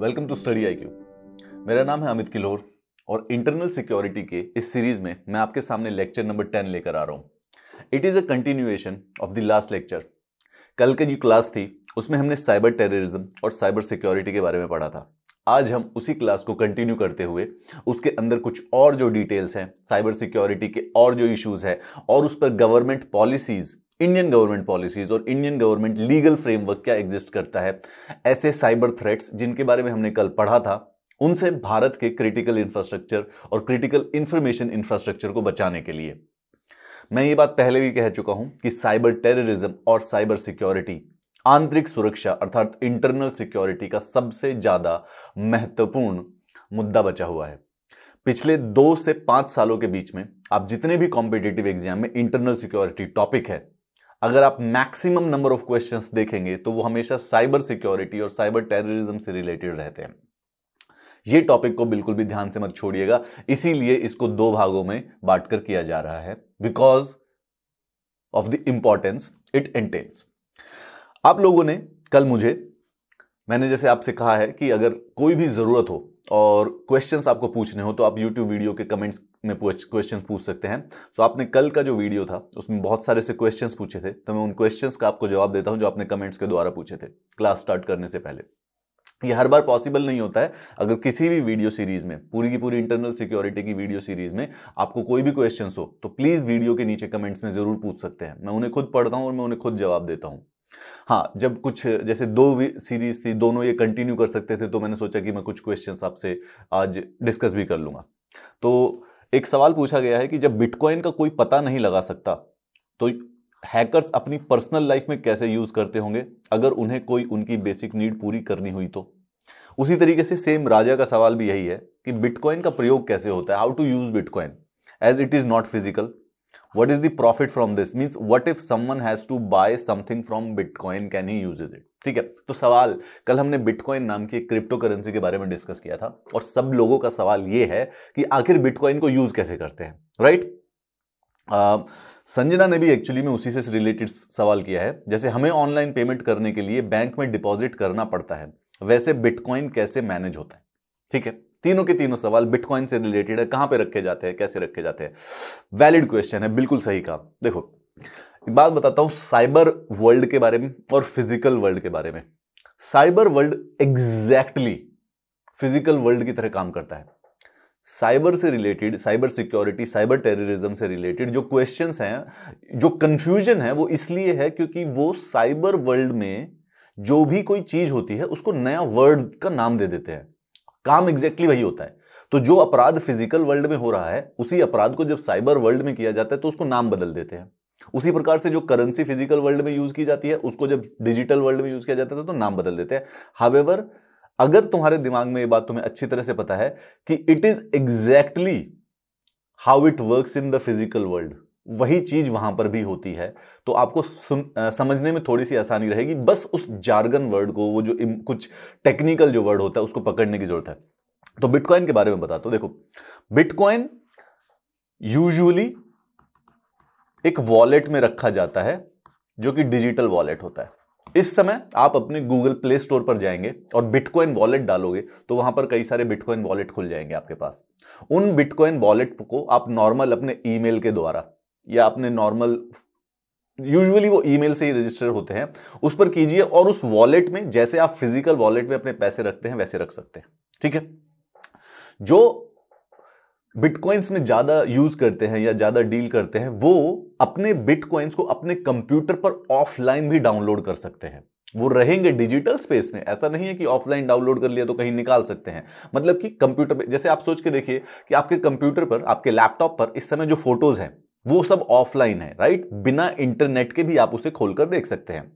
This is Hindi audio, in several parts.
Welcome to Study I Q मेरा नाम है अमित किलोर और इंटरनल सिक्योरिटी के इस सीरीज में मैं आपके सामने लेक्चर नंबर टेन लेकर आ रहा हूं it is a continuation of the last lecture कल की जो क्लास थी उसमें हमने साइबर टेररिज्म और साइबर सिक्योरिटी के बारे में पढ़ा था आज हम उसी क्लास को कंटिन्यू करते हुए उसके अंदर कुछ और जो डिटेल्स हैं साइबर सिक्योरिटी के और जो इश्यूज हैं और उस पर government policies Indian government policies और इंडियन गवर्नमेंट लीगल फ्रेमवर्क क्या एग्जिस्ट करता है ऐसे साइबर थ्रेट्स जिनके बारे में हमने कल पढ़ा था उनसे भारत के क्रिटिकल इंफ्रास्ट्रक्चर और क्रिटिकल इंफॉर्मेशन इंफ्रास्ट्रक्चर को बचाने के लिए मैं ये बात पहले भी कह चुका हूं कि साइबर टेररिज्म और साइबर सिक्योरिटी आंतरिक सुरक्षा अर्थात इंटरनल सिक्योरिटी का सबसे ज़्यादा महत्वपूर्ण मुद्दा बचा हुआ है पिछले दो से पांच सालों के बीच में आप जितने भी कॉम्पिटेटिव एग्जाम में इंटरनल सिक्योरिटी टॉपिक है अगर आप मैक्सिमम नंबर ऑफ क्वेश्चंस देखेंगे तो वो हमेशा साइबर सिक्योरिटी और साइबर टेररिज्म से रिलेटेड रहते हैं ये टॉपिक को बिल्कुल भी ध्यान से मत छोड़िएगा इसीलिए इसको दो भागों में बांटकर किया जा रहा है because of the importance it entails आप लोगों ने कल मुझे मैंने जैसे आपसे कहा है कि अगर कोई भी ज़रूरत हो और क्वेश्चंस आपको पूछने हो तो आप यूट्यूब वीडियो के कमेंट्स में क्वेश्चंस पूछ सकते हैं सो आपने कल का जो वीडियो था उसमें बहुत सारे से क्वेश्चंस पूछे थे तो मैं उन क्वेश्चंस का आपको जवाब देता हूं जो आपने कमेंट्स के द्वारा पूछे थे क्लास स्टार्ट करने से पहले ये हर बार पॉसिबल नहीं होता है अगर किसी भी वीडियो सीरीज में पूरी की पूरी इंटरनल सिक्योरिटी की वीडियो सीरीज में आपको कोई भी क्वेश्चन हो तो प्लीज़ वीडियो के नीचे कमेंट्स में ज़रूर पूछ सकते हैं मैं उन्हें खुद पढ़ता हूँ और मैं उन्हें खुद जवाब देता हूँ हाँ जब कुछ जैसे दो सीरीज थी दोनों ये कंटिन्यू कर सकते थे तो मैंने सोचा कि मैं कुछ क्वेश्चन आपसे आज डिस्कस भी कर लूंगा तो एक सवाल पूछा गया है कि जब बिटकॉइन का कोई पता नहीं लगा सकता तो हैकर्स अपनी पर्सनल लाइफ में कैसे यूज़ करते होंगे अगर उन्हें कोई उनकी बेसिक नीड पूरी करनी हुई तो उसी तरीके से सेम राजा का सवाल भी यही है कि बिटकॉइन का प्रयोग कैसे होता है how to use bitcoin as it is not physical what is the profit from this means what if someone has to buy something from bitcoin can he uses it ठीक है तो सवाल कल हमने बिटकॉइन नाम की क्रिप्टो करेंसी के बारे में डिस्कस किया था और सब लोगों का सवाल यह है कि आखिर बिटकॉइन को यूज कैसे करते हैं राइट संजना ने भी एक्चुअली में उसी से रिलेटेड सवाल किया है जैसे हमें ऑनलाइन पेमेंट करने के लिए बैंक में डिपॉजिट करना पड़ता है वैसे बिटकॉइन कैसे मैनेज होता है ठीक है तीनों के तीनों सवाल बिटकॉइन से रिलेटेड है कहां पे रखे जाते हैं कैसे रखे जाते हैं वैलिड क्वेश्चन है बिल्कुल सही कहा देखो एक बात बताता हूं साइबर वर्ल्ड के बारे में और फिजिकल वर्ल्ड के बारे में cyber world exactly physical world की तरह काम करता है साइबर से related cyber security cyber terrorism से रिलेटेड जो क्वेश्चंस हैं जो कंफ्यूजन है वो इसलिए है क्योंकि वो साइबर वर्ल्ड में जो भी कोई चीज होती है उसको नया वर्ड का नाम दे देते हैं काम एग्जैक्टली वही होता है तो जो अपराध फिजिकल वर्ल्ड में हो रहा है उसी अपराध को जब साइबर वर्ल्ड में किया जाता है तो उसको नाम बदल देते हैं उसी प्रकार से जो करेंसी फिजिकल वर्ल्ड में यूज की जाती है उसको जब डिजिटल वर्ल्ड में यूज किया जाता है तो नाम बदल देते हैं हावेवर अगर तुम्हारे दिमाग में ये बात तुम्हें अच्छी तरह से पता है कि it is exactly how it work in the physical world वही चीज वहां पर भी होती है तो आपको सुन आ, समझने में थोड़ी सी आसानी रहेगी बस उस जार्गन वर्ड को वो जो इम, कुछ टेक्निकल जो वर्ड होता है उसको पकड़ने की जरूरत है तो बिटकॉइन के बारे में बता दो देखो बिटकॉइन यूजुअली एक वॉलेट में रखा जाता है जो कि डिजिटल वॉलेट होता है इस समय आप अपने गूगल प्ले स्टोर पर जाएंगे और बिटकॉइन वॉलेट डालोगे तो वहां पर कई सारे बिटकॉइन वॉलेट खुल जाएंगे आपके पास उन बिटकॉइन वॉलेट को आप नॉर्मल अपने ईमेल के द्वारा या अपने नॉर्मल यूजुअली वो ईमेल से ही रजिस्टर होते हैं उस पर कीजिए और उस वॉलेट में जैसे आप फिजिकल वॉलेट में अपने पैसे रखते हैं वैसे रख सकते हैं ठीक है जो बिटकॉइंस में ज़्यादा यूज़ करते हैं या ज़्यादा डील करते हैं वो अपने बिटकॉइंस को अपने कंप्यूटर पर ऑफलाइन भी डाउनलोड कर सकते हैं वो रहेंगे डिजिटल स्पेस में ऐसा नहीं है कि ऑफलाइन डाउनलोड कर लिया तो कहीं निकाल सकते हैं मतलब कि कंप्यूटर पर जैसे आप सोच के देखिए कि आपके कंप्यूटर पर आपके लैपटॉप पर इस समय जो फोटोज़ हैं वो सब ऑफलाइन है राइट बिना इंटरनेट के भी आप उसे खोलकर देख सकते हैं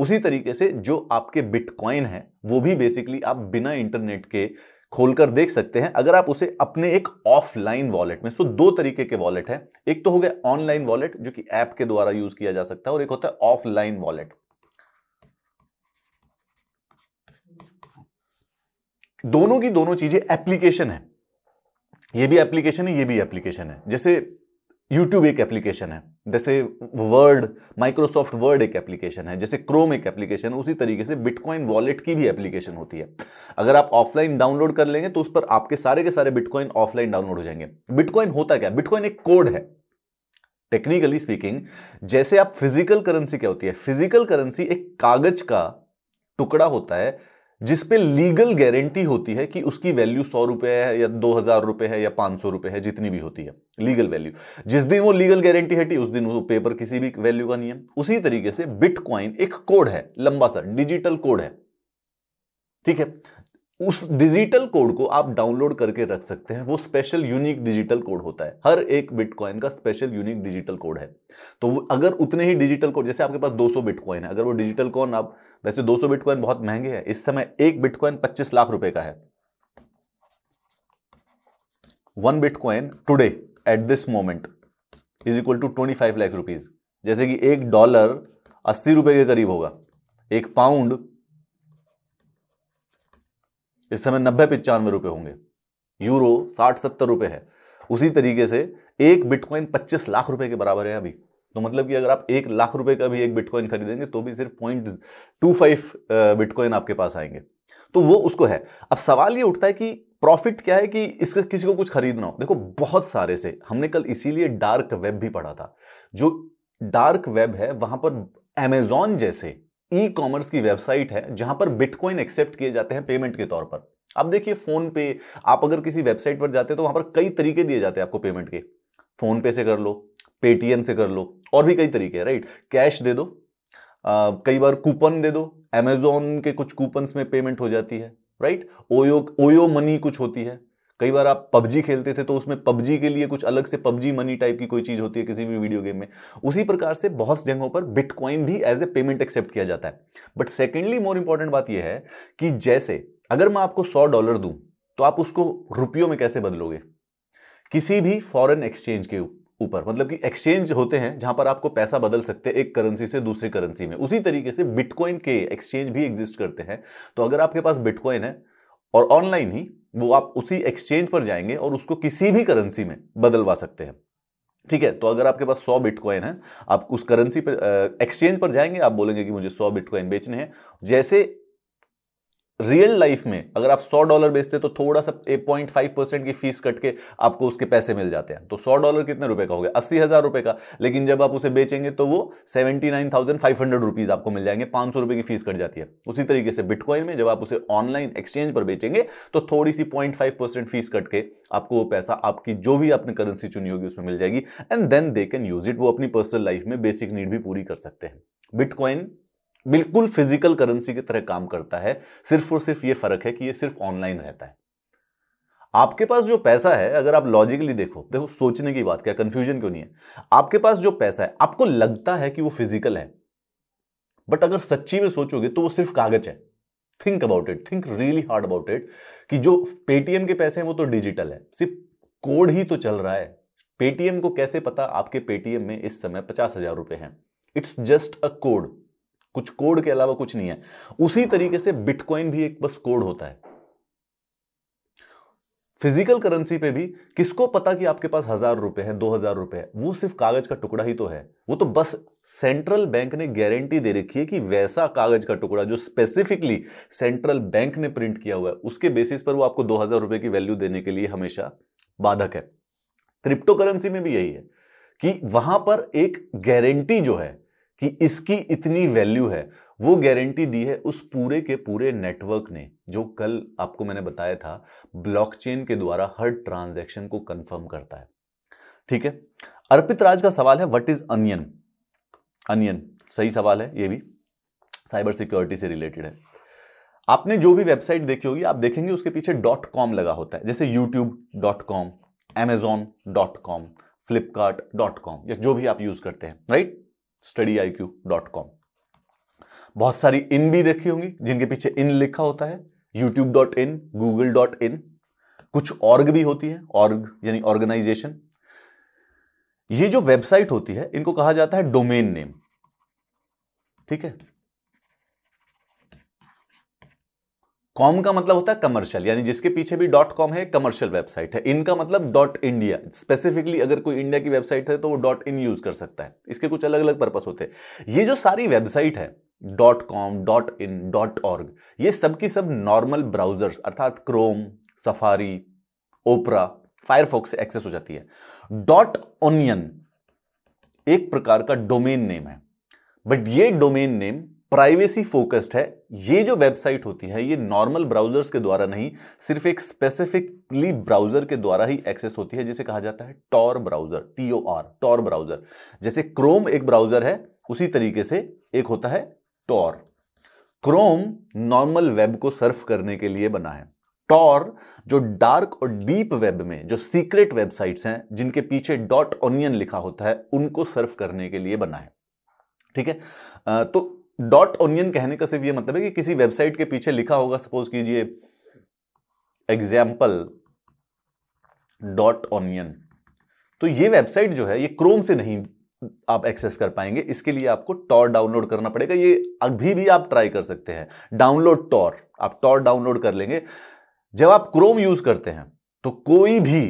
उसी तरीके से जो आपके बिटकॉइन है वो भी बेसिकली आप बिना इंटरनेट के खोलकर देख सकते हैं अगर आप उसे अपने एक ऑफलाइन वॉलेट में सो दो तरीके के वॉलेट है एक तो हो गया ऑनलाइन वॉलेट जो कि ऐप के द्वारा यूज किया जा सकता है और एक होता है ऑफलाइन वॉलेट दोनों की दोनों चीजें एप्लीकेशन है ये भी एप्लीकेशन है ये भी एप्लीकेशन है जैसे यूट्यूब एक एप्लीकेशन है जैसे वर्ड माइक्रोसॉफ्ट वर्ड एक एप्लीकेशन है जैसे क्रोम एक एप्लीकेशन है उसी तरीके से बिटकॉइन वॉलेट की भी एप्लीकेशन होती है अगर आप ऑफलाइन डाउनलोड कर लेंगे तो उस पर आपके सारे के सारे बिटकॉइन ऑफलाइन डाउनलोड हो जाएंगे बिटकॉइन होता क्या बिटकॉइन एक कोड है टेक्निकली स्पीकिंग जैसे आप फिजिकल करेंसी क्या होती है फिजिकल करेंसी एक कागज का टुकड़ा होता है जिसपे लीगल गारंटी होती है कि उसकी वैल्यू सौ रुपए है या दो हजार रुपए है या पांच सौ रुपए है जितनी भी होती है लीगल वैल्यू जिस दिन वो लीगल गारंटी हटी उस दिन वो पेपर किसी भी वैल्यू का नहीं है उसी तरीके से बिटकॉइन एक कोड है लंबा सा डिजिटल कोड है ठीक है उस डिजिटल कोड को आप डाउनलोड करके रख सकते हैं वो स्पेशल यूनिक डिजिटल कोड होता है हर एक बिटकॉइन का स्पेशल यूनिक डिजिटल कोड है तो अगर उतने ही डिजिटल कोड जैसे आपके पास 200 बिटकॉइन है अगर वो डिजिटल कोड आप वैसे 200 बिटकॉइन बहुत महंगे हैं इस समय एक बिटकॉइन 25 लाख रुपए का है one bitcoin today at this moment is equal to twenty five lakh rupees जैसे कि एक डॉलर अस्सी रुपए के करीब होगा एक पाउंड इस समय नब्बे पचानवे रुपये होंगे यूरो साठ सत्तर रुपए है उसी तरीके से एक बिटकॉइन पच्चीस लाख रुपए के बराबर है अभी तो मतलब कि अगर आप एक लाख रुपए का भी एक बिटकॉइन खरीदेंगे तो भी सिर्फ पॉइंट टू फाइव बिटकॉइन आपके पास आएंगे तो वो उसको है अब सवाल ये उठता है कि प्रॉफिट क्या है कि इसका किसी को कुछ खरीदना हो देखो बहुत सारे से हमने कल इसीलिए डार्क वेब भी पढ़ा था जो डार्क वेब है वहां पर अमेजॉन जैसे ई कॉमर्स की वेबसाइट है जहां पर बिटकॉइन एक्सेप्ट किए जाते हैं पेमेंट के तौर पर अब देखिए फोन पे आप अगर किसी वेबसाइट पर जाते हैं तो वहां पर कई तरीके दिए जाते हैं आपको पेमेंट के फोन पे से कर लो पेटीएम से कर लो और भी कई तरीके हैं राइट कैश दे दो आ, कई बार कूपन दे दो अमेजोन के कुछ कूपन्स में पेमेंट हो जाती है राइट ओयो ओयो मनी कुछ होती है कई बार आप पबजी खेलते थे तो उसमें पबजी के लिए कुछ अलग से पबजी मनी टाइप की कोई चीज़ होती है किसी भी वीडियो गेम में उसी प्रकार से बहुत जगहों पर बिटकॉइन भी एज ए पेमेंट एक्सेप्ट किया जाता है बट सेकेंडली मोर इंपॉर्टेंट बात यह है कि जैसे अगर मैं आपको सौ डॉलर दूं तो आप उसको रुपयों में कैसे बदलोगे किसी भी फॉरेन एक्सचेंज के ऊपर मतलब कि एक्सचेंज होते हैं जहां पर आपको पैसा बदल सकते हैं एक करेंसी से दूसरी करेंसी में उसी तरीके से बिटकॉइन के एक्सचेंज भी एग्जिस्ट करते हैं तो अगर आपके पास बिटकॉइन है और ऑनलाइन ही वो आप उसी एक्सचेंज पर जाएंगे और उसको किसी भी करेंसी में बदलवा सकते हैं ठीक है तो अगर आपके पास 100 बिटकॉइन है आप उस करेंसी पर एक्सचेंज पर जाएंगे आप बोलेंगे कि मुझे 100 बिटकॉइन बेचने हैं जैसे रियल लाइफ में अगर आप सौ डॉलर बेचते तो थोड़ा सा एक पॉइंट फाइव परसेंट की फीस कट के आपको उसके पैसे मिल जाते हैं तो सौ डॉलर कितने रुपए का हो गया अस्सी हजार रुपए का लेकिन जब आप उसे बेचेंगे तो वो seventy nine thousand five hundred rupees आपको मिल जाएंगे पांच सौ रुपए की फीस कट जाती है उसी तरीके से बिटकॉइन में जब आप उसे ऑनलाइन एक्सचेंज पर बेचेंगे तो थोड़ी सी point five percent fees cut के आपको वो पैसा आपकी जो भी आपने करेंसी चुनी होगी उसमें मिल जाएगी and then they can use it वो अपनी पर्सनल लाइफ में बेसिक नीड भी पूरी कर सकते हैं बिटकॉइन बिल्कुल फिजिकल करेंसी की तरह काम करता है सिर्फ और सिर्फ यह फर्क है कि यह सिर्फ ऑनलाइन रहता है आपके पास जो पैसा है अगर आप लॉजिकली देखो देखो सोचने की बात क्या कंफ्यूजन क्यों नहीं है आपके पास जो पैसा है आपको लगता है कि वो फिजिकल है बट अगर सच्ची में सोचोगे तो वो सिर्फ कागज है think about it think really hard about it कि जो पेटीएम के पैसे हैं वो तो डिजिटल है सिर्फ कोड ही तो चल रहा है पेटीएम को कैसे पता आपके पेटीएम में इस समय पचास हजार रुपए हैं इट्स जस्ट अ कोड कुछ कोड के अलावा कुछ नहीं है उसी तरीके से बिटकॉइन भी एक बस कोड होता है फिजिकल करेंसी पे भी किसको पता कि आपके पास हजार रुपए हैं दो हजार रुपए है वो सिर्फ कागज का टुकड़ा ही तो है वो तो बस सेंट्रल बैंक ने गारंटी दे रखी है कि वैसा कागज का टुकड़ा जो स्पेसिफिकली सेंट्रल बैंक ने प्रिंट किया हुआ है उसके बेसिस पर वो आपको दो हजार रुपए की वैल्यू देने के लिए हमेशा बाधक है क्रिप्टो करेंसी में भी यही है कि वहां पर एक गारंटी जो है कि इसकी इतनी वैल्यू है वो गारंटी दी है उस पूरे के पूरे नेटवर्क ने जो कल आपको मैंने बताया था ब्लॉकचेन के द्वारा हर ट्रांजैक्शन को कंफर्म करता है ठीक है अर्पित राज का सवाल है व्हाट इज अनियन अनियन सही सवाल है ये भी साइबर सिक्योरिटी से रिलेटेड है आपने जो भी वेबसाइट देखी होगी आप देखेंगे उसके पीछे डॉट कॉम लगा होता है जैसे YouTube dot com Amazon dot com Flipkart dot com या जो भी आप यूज करते हैं right Study I Q dot com बहुत सारी इन भी रखी होंगी जिनके पीछे इन लिखा होता है YouTube dot in Google dot in कुछ ऑर्ग भी होती है ऑर्ग यानी ऑर्गेनाइजेशन ये जो वेबसाइट होती है इनको कहा जाता है डोमेन नेम ठीक है कॉम का मतलब होता है कमर्शियल यानी जिसके पीछे भी डॉट कॉम है कमर्शियल वेबसाइट है इनका मतलब डॉट इंडिया स्पेसिफिकली अगर कोई इंडिया की वेबसाइट है तो वो डॉट इन यूज कर सकता है इसके कुछ अलग अलग पर्पस होते हैं ये जो सारी वेबसाइट है dot com dot in dot org ये सब नॉर्मल सब नॉर्मल ब्राउजर्स अर्थात क्रोम सफारी ओपरा फायरफॉक्स से एक्सेस हो जाती है डॉट ओनियन एक प्रकार का डोमेन नेम है बट ये डोमेन नेम प्राइवेसी फोकस्ड है ये जो वेबसाइट होती है ये नॉर्मल ब्राउजर्स के द्वारा नहीं सिर्फ एक स्पेसिफिकली ब्राउजर के द्वारा ही एक्सेस होती है जिसे कहा जाता है Tor browser T O R Tor browser जैसे क्रोम एक ब्राउजर है उसी तरीके से एक होता है टॉर क्रोम नॉर्मल वेब को सर्फ करने के लिए बना है टॉर जो डार्क और डीप वेब में जो सीक्रेट वेबसाइट्स हैं जिनके पीछे डॉट ऑनियन लिखा होता है उनको सर्फ करने के लिए बना है ठीक है तो डॉट ऑनियन कहने का सिर्फ ये मतलब है कि किसी वेबसाइट के पीछे लिखा होगा सपोज कीजिए एग्जाम्पल डॉट ऑनियन तो ये वेबसाइट जो है ये क्रोम से नहीं आप एक्सेस कर पाएंगे इसके लिए आपको टॉर डाउनलोड करना पड़ेगा ये अभी भी आप ट्राई कर सकते हैं डाउनलोड टॉर आप टॉर डाउनलोड कर लेंगे जब आप क्रोम यूज करते हैं तो कोई भी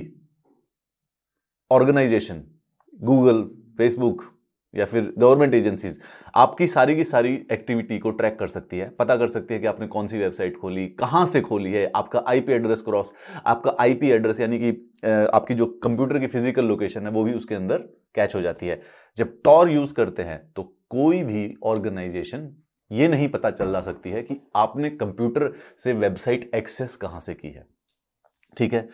ऑर्गेनाइजेशन गूगल फेसबुक या फिर गवर्नमेंट एजेंसीज आपकी सारी की सारी एक्टिविटी को ट्रैक कर सकती है पता कर सकती है कि आपने कौन सी वेबसाइट खोली कहाँ से खोली है आपका आईपी एड्रेस क्रॉस आपका आईपी एड्रेस यानी कि आपकी जो कंप्यूटर की फिजिकल लोकेशन है वो भी उसके अंदर कैच हो जाती है जब टॉर यूज़ करते हैं तो कोई भी ऑर्गेनाइजेशन ये नहीं पता चल जा सकती है कि आपने कंप्यूटर से वेबसाइट एक्सेस कहाँ से की है ठीक है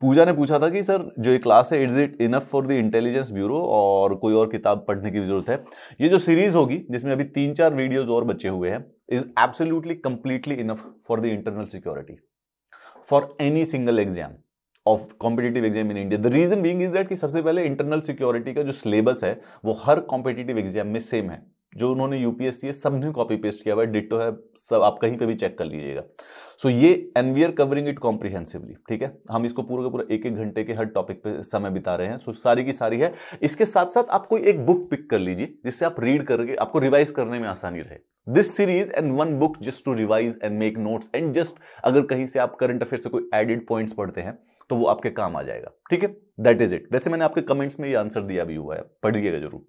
पूजा ने पूछा था कि सर जो ये क्लास है it's it enough for the Intelligence Bureau और कोई और किताब पढ़ने की जरूरत है ये जो सीरीज होगी जिसमें अभी तीन चार वीडियोज और बचे हुए हैं is absolutely completely enough for the internal security for any single exam of competitive exam in India the reason being is that कि सबसे पहले इंटरनल सिक्योरिटी का जो सिलेबस है वो हर कॉम्पिटेटिव एग्जाम में सेम है जो उन्होंने यूपीएससी है सब ने कॉपी पेस्ट किया हुआ है डिटो है सब आप कहीं पे भी चेक कर लीजिएगा सो ये and we are covering it comprehensively ठीक है हम इसको पूरा का पूरा एक एक घंटे के हर टॉपिक पे समय बिता रहे हैं सो so, सारी की सारी है इसके साथ साथ आप कोई एक बुक पिक कर लीजिए जिससे आप रीड करके आपको रिवाइज करने में आसानी रहे this series and one book just to revise and make notes and just अगर कहीं से आप करंट अफेयर से कोई एडिड पॉइंट्स पढ़ते हैं तो वो आपके काम आ जाएगा ठीक है दैट इज इट वैसे मैंने आपके कमेंट्स में ये आंसर दिया भी हुआ है पढ़िएगा जरूर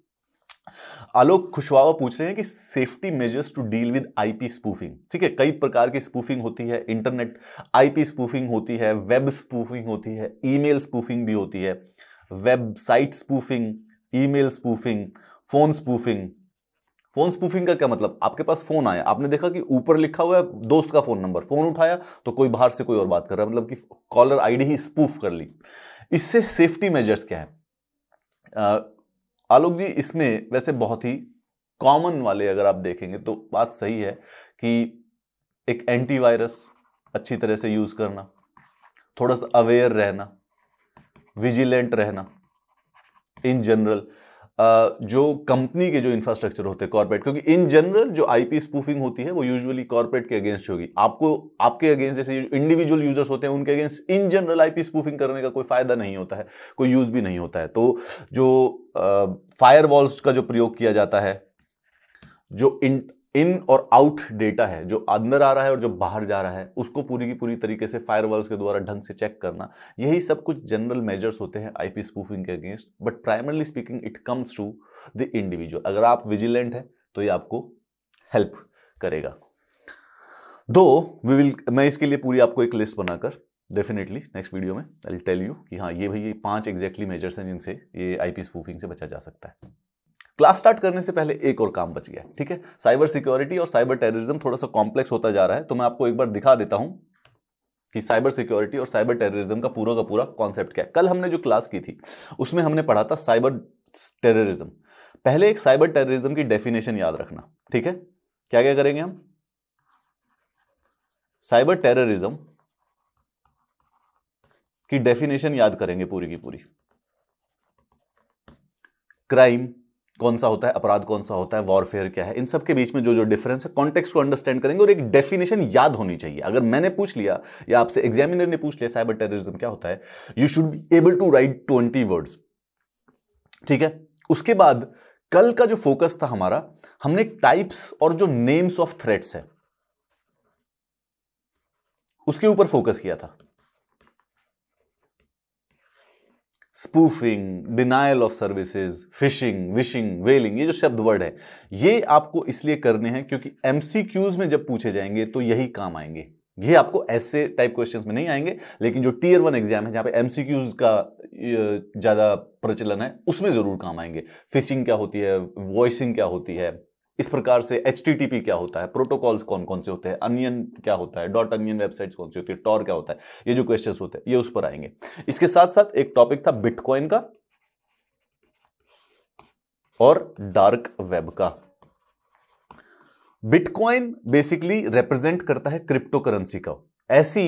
आलोक खुशवाहा पूछ रहे हैं कि safety measures to deal with IP spoofing ठीक है कई प्रकार की स्पूफिंग होती है इंटरनेट आईपी स्पूफिंग होती है वेब स्पूफिंग होती है ईमेल स्पूफिंग भी होती है website spoofing email spoofing phone spoofing phone spoofing का क्या मतलब आपके पास फोन आया आपने देखा कि ऊपर लिखा हुआ है दोस्त का फोन नंबर फोन उठाया तो कोई बाहर से कोई और बात कर रहा है मतलब कि कॉलर आईडी ही स्पूफ कर ली इससे सेफ्टी मेजर्स क्या है आलोक जी इसमें वैसे बहुत ही कॉमन वाले अगर आप देखेंगे तो बात सही है कि एक एंटीवायरस अच्छी तरह से यूज़ करना थोड़ा सा अवेयर रहना विजिलेंट रहना इन जनरल जो कंपनी के जो इंफ्रास्ट्रक्चर होते हैं कॉर्पोरेट क्योंकि इन जनरल जो आईपी स्पूफिंग होती है वो यूजुअली कॉर्पोरेट के अगेंस्ट होगी आपको आपके अगेंस्ट जैसे इंडिविजुअल यूजर्स होते हैं उनके against in general IP spoofing करने का कोई फायदा नहीं होता है कोई यूज भी नहीं होता है तो जो फायर वॉल्स का जो प्रयोग किया जाता है जो इन और आउट डेटा है जो अंदर आ रहा है और जो बाहर जा रहा है उसको पूरी की पूरी तरीके से फायरवॉल्स के द्वारा ढंग से चेक करना यही सब कुछ जनरल मेजर्स होते हैं आईपी स्पूफिंग के against but primarily speaking it comes to the individual अगर आप विजिलेंट हैं तो ये आपको हेल्प करेगा दो वी विल मैं इसके लिए पूरी आपको एक लिस्ट बनाकर डेफिनेटली नेक्स्ट वीडियो में आई टेल यू कि हाँ ये भाई ये पांच एग्जैक्टली मेजर्स हैं जिनसे ये आईपी स्पूफिंग से बचा जा सकता है क्लास स्टार्ट करने से पहले एक और काम बच गया ठीक है साइबर सिक्योरिटी और साइबर टेररिज्म थोड़ा सा कॉम्प्लेक्स होता जा रहा है तो मैं आपको एक बार दिखा देता हूं कि साइबर सिक्योरिटी और साइबर टेररिज्म का पूरा का पूरा कॉन्सेप्ट क्या है कल हमने जो क्लास की थी उसमें हमने पढ़ा था साइबर टेररिज्म पहले एक साइबर टेररिज्म की डेफिनेशन याद रखना ठीक है क्या क्या करेंगे हम साइबर टेररिज्म की डेफिनेशन याद करेंगे पूरी की पूरी क्राइम कौन सा होता है अपराध कौन सा होता है वॉरफेयर क्या है इन सब के बीच में जो जो डिफरेंस है कॉन्टेक्स्ट को अंडरस्टैंड करेंगे और एक डेफिनेशन याद होनी चाहिए अगर मैंने पूछ लिया या आपसे एग्जामिनर ने पूछ लिया साइबर टेररिज्म क्या होता है you should be able to write twenty words ठीक है उसके बाद कल का जो फोकस था हमारा हमने टाइप्स और जो नेम्स ऑफ थ्रेट्स है उसके ऊपर फोकस किया था spoofing denial of services phishing vishing whaling ये जो शब्द वर्ड है ये आपको इसलिए करने हैं क्योंकि एमसीक्यूज में जब पूछे जाएंगे तो यही काम आएंगे ये आपको ऐसे टाइप क्वेश्चंस में नहीं आएंगे लेकिन जो टीयर वन एग्जाम है जहां पे एमसीक्यूज का ज़्यादा प्रचलन है उसमें ज़रूर काम आएंगे फिशिंग क्या होती है वॉइसिंग क्या होती है इस प्रकार से एच क्या होता है प्रोटोकॉल्स कौन कौन से होते हैं अनियन क्या होता है डॉट अनियन वेबसाइट्स कौन सी होती है टॉर क्या होता है ये जो क्वेश्चंस होते हैं ये उस पर आएंगे इसके साथ साथ एक टॉपिक था बिटकॉइन का और डार्क वेब का बिटकॉइन बेसिकली रिप्रेजेंट करता है क्रिप्टो करेंसी का ऐसी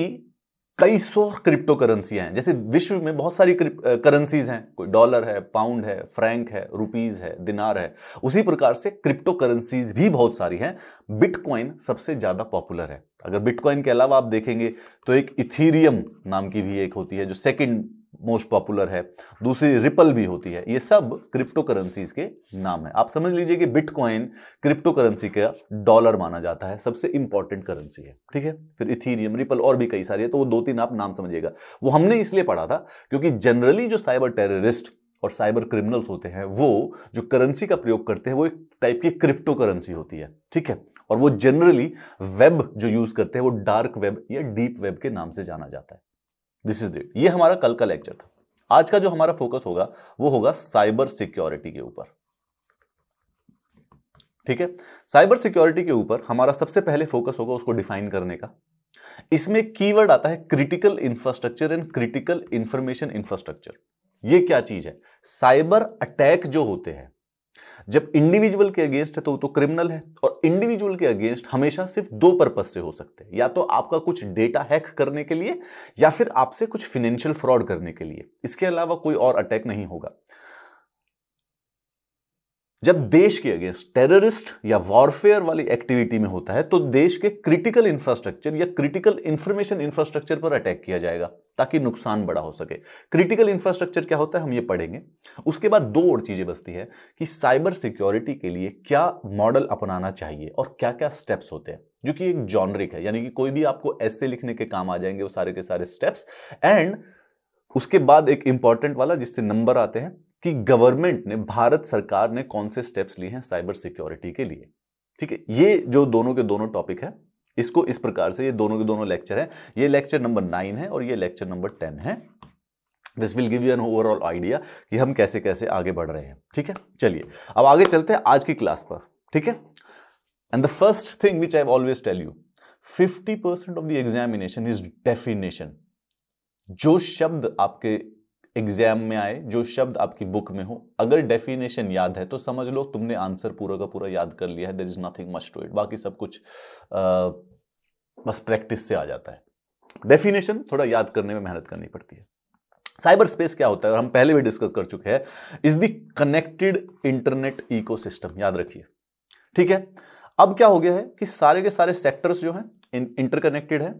कई सौ क्रिप्टो करेंसियाँ हैं जैसे विश्व में बहुत सारी करेंसीज हैं कोई डॉलर है पाउंड है फ्रैंक है रुपीज़ है दिनार है उसी प्रकार से क्रिप्टो करेंसीज भी बहुत सारी हैं बिटकॉइन सबसे ज़्यादा पॉपुलर है अगर बिटकॉइन के अलावा आप देखेंगे तो एक इथीरियम नाम की भी एक होती है जो सेकंड मोस्ट पॉपुलर है दूसरी रिपल भी होती है ये सब क्रिप्टो करेंसीज के नाम है आप समझ लीजिए कि बिटकॉइन क्रिप्टो करेंसी का डॉलर माना जाता है सबसे इंपॉर्टेंट करेंसी है ठीक है फिर इथीरियम रिपल और भी कई सारी है तो वो दो तीन आप नाम समझिएगा वो हमने इसलिए पढ़ा था क्योंकि जनरली जो साइबर टेररिस्ट और साइबर क्रिमिनल्स होते हैं वो जो करेंसी का प्रयोग करते हैं वो एक टाइप की क्रिप्टो करेंसी होती है ठीक है और वो जनरली वेब जो यूज करते हैं वो डार्क वेब या डीप वेब के नाम से जाना जाता है दिस इज देव ये हमारा कल का लेक्चर था आज का जो हमारा फोकस होगा वो होगा साइबर सिक्योरिटी के ऊपर ठीक है साइबर सिक्योरिटी के ऊपर हमारा सबसे पहले फोकस होगा उसको डिफाइन करने का इसमें कीवर्ड आता है critical infrastructure and critical information infrastructure ये क्या चीज है साइबर अटैक जो होते हैं जब इंडिविजुअल के अगेंस्ट है तो वो तो क्रिमिनल है और इंडिविजुअल के अगेंस्ट हमेशा सिर्फ दो पर्पज से हो सकते हैं या तो आपका कुछ डेटा हैक करने के लिए या फिर आपसे कुछ फिनेंशियल फ्रॉड करने के लिए इसके अलावा कोई और अटैक नहीं होगा जब देश के अगेंस्ट टेररिस्ट या वॉरफेयर वाली एक्टिविटी में होता है तो देश के क्रिटिकल इंफ्रास्ट्रक्चर या क्रिटिकल इंफॉर्मेशन इंफ्रास्ट्रक्चर पर अटैक किया जाएगा ताकि नुकसान बड़ा हो सके क्रिटिकल इंफ्रास्ट्रक्चर क्या होता है हम ये पढ़ेंगे उसके बाद दो और चीजें बचती है कि साइबर सिक्योरिटी के लिए क्या मॉडल अपनाना चाहिए और क्या क्या स्टेप्स होते हैं जो कि एक जॉनरिक है यानी कि कोई भी आपको ऐसे लिखने के काम आ जाएंगे वो सारे के सारे स्टेप्स एंड उसके बाद एक इंपॉर्टेंट वाला जिससे नंबर आते हैं कि गवर्नमेंट ने भारत सरकार ने कौन से स्टेप्स लिए हैं साइबर सिक्योरिटी के लिए ठीक है ये जो दोनों के दोनों टॉपिक है इसको इस प्रकार से ये दोनों के दोनों लेक्चर हैं ये लेक्चर नंबर नाइन है और ये लेक्चर नंबर टेन है this will give you an overall idea कि हम कैसे कैसे आगे बढ़ रहे हैं ठीक है चलिए अब आगे चलते हैं आज की क्लास पर ठीक है and the first thing which I always tell you fifty percent of the examination is definition जो शब्द आपके एग्जाम में आए जो शब्द आपकी बुक में हो अगर डेफिनेशन याद है तो समझ लो तुमने आंसर पूरा का पूरा याद कर लिया है there is nothing much to it बाकी सब कुछ आ, बस प्रैक्टिस से आ जाता है डेफिनेशन थोड़ा याद करने में मेहनत करनी पड़ती है साइबर स्पेस क्या होता है और हम पहले भी डिस्कस कर चुके हैं is the connected internet ecosystem याद रखिए ठीक है अब क्या हो गया है कि सारे के सारे सेक्टर्स जो हैं इंटरकनेक्टेड है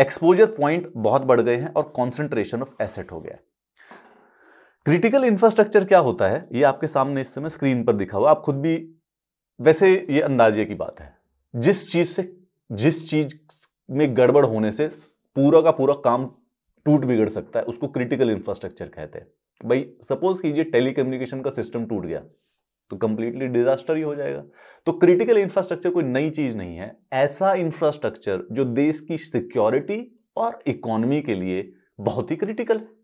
एक्सपोजर पॉइंट बहुत बढ़ गए हैं और कॉन्सेंट्रेशन ऑफ एसेट हो गया है क्रिटिकल इंफ्रास्ट्रक्चर क्या होता है ये आपके सामने इस समय स्क्रीन पर दिखा हुआ आप खुद भी वैसे ये अंदाजे की बात है जिस चीज से जिस चीज में गड़बड़ होने से पूरा का पूरा काम टूट बिगड़ सकता है उसको क्रिटिकल इंफ्रास्ट्रक्चर कहते हैं भाई सपोज कीजिए टेलीकम्युनिकेशन का सिस्टम टूट गया तो कंप्लीटली डिजास्टर ही हो जाएगा तो क्रिटिकल इंफ्रास्ट्रक्चर कोई नई चीज नहीं है ऐसा इंफ्रास्ट्रक्चर जो देश की सिक्योरिटी और इकोनॉमी के लिए बहुत ही क्रिटिकल है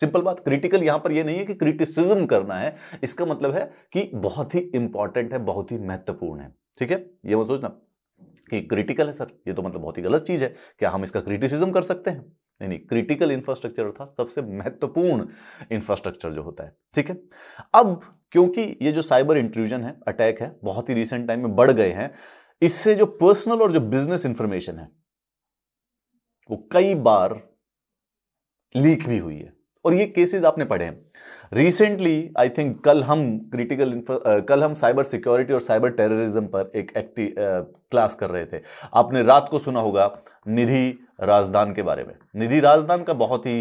सिंपल बात क्रिटिकल यहां पर यह नहीं है कि क्रिटिसिज्म करना है इसका मतलब है कि बहुत ही इंपॉर्टेंट है बहुत ही महत्वपूर्ण है ठीक है ये मत सोचना कि क्रिटिकल है सर ये तो मतलब बहुत ही गलत चीज है क्या हम इसका क्रिटिसिज्म कर सकते हैं नहीं नहीं क्रिटिकल इंफ्रास्ट्रक्चर था सबसे महत्वपूर्ण इंफ्रास्ट्रक्चर जो होता है ठीक है अब क्योंकि ये जो साइबर इंट्रूजन है अटैक है बहुत ही रिसेंट टाइम में बढ़ गए हैं इससे जो पर्सनल और जो बिजनेस इंफॉर्मेशन है वो कई बार लीक भी हुई है और ये केसेस आपने पढ़े हैं रिसेंटली आई थिंक कल हम क्रिटिकल कल हम साइबर सिक्योरिटी और साइबर टेररिज्म पर एक एक्टिव क्लास कर रहे थे आपने रात को सुना होगा निधि राजदान के बारे में निधि राजदान का बहुत ही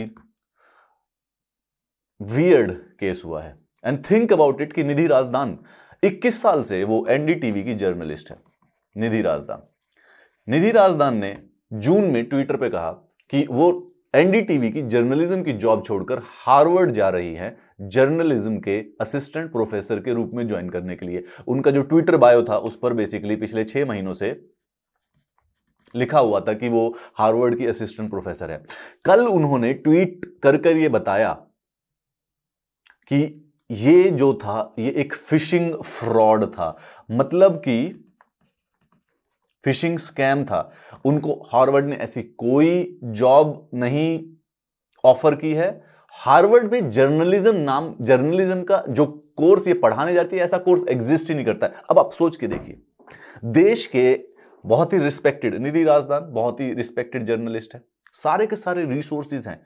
वियर्ड केस हुआ है एंड थिंक अबाउट इट कि निधि राजदान 21 साल से वो एनडीटीवी की जर्नलिस्ट है निधि राजदान निधि राजदान ने जून में ट्विटर पे कहा कि वो एनडीटीवी की जर्नलिज्म की जॉब छोड़कर हार्वर्ड जा रही है जर्नलिज्म के असिस्टेंट प्रोफेसर के रूप में ज्वाइन करने के लिए उनका जो ट्विटर बायो था उस पर बेसिकली पिछले छह महीनों से लिखा हुआ था कि वो हार्वर्ड की असिस्टेंट प्रोफेसर है कल उन्होंने ट्वीट कर कर ये बताया कि ये जो था ये एक फिशिंग फ्रॉड था मतलब कि फिशिंग स्कैम था उनको हार्वर्ड ने ऐसी कोई जॉब नहीं ऑफर की है हार्वर्ड में जर्नलिज्म नाम जर्नलिज्म का जो कोर्स ये पढ़ाने जाती है ऐसा कोर्स एग्जिस्ट ही नहीं करता है अब आप सोच के देखिए देश के बहुत ही रिस्पेक्टेड निधि राजदान बहुत ही रिस्पेक्टेड जर्नलिस्ट है सारे के सारे रिसोर्सेज हैं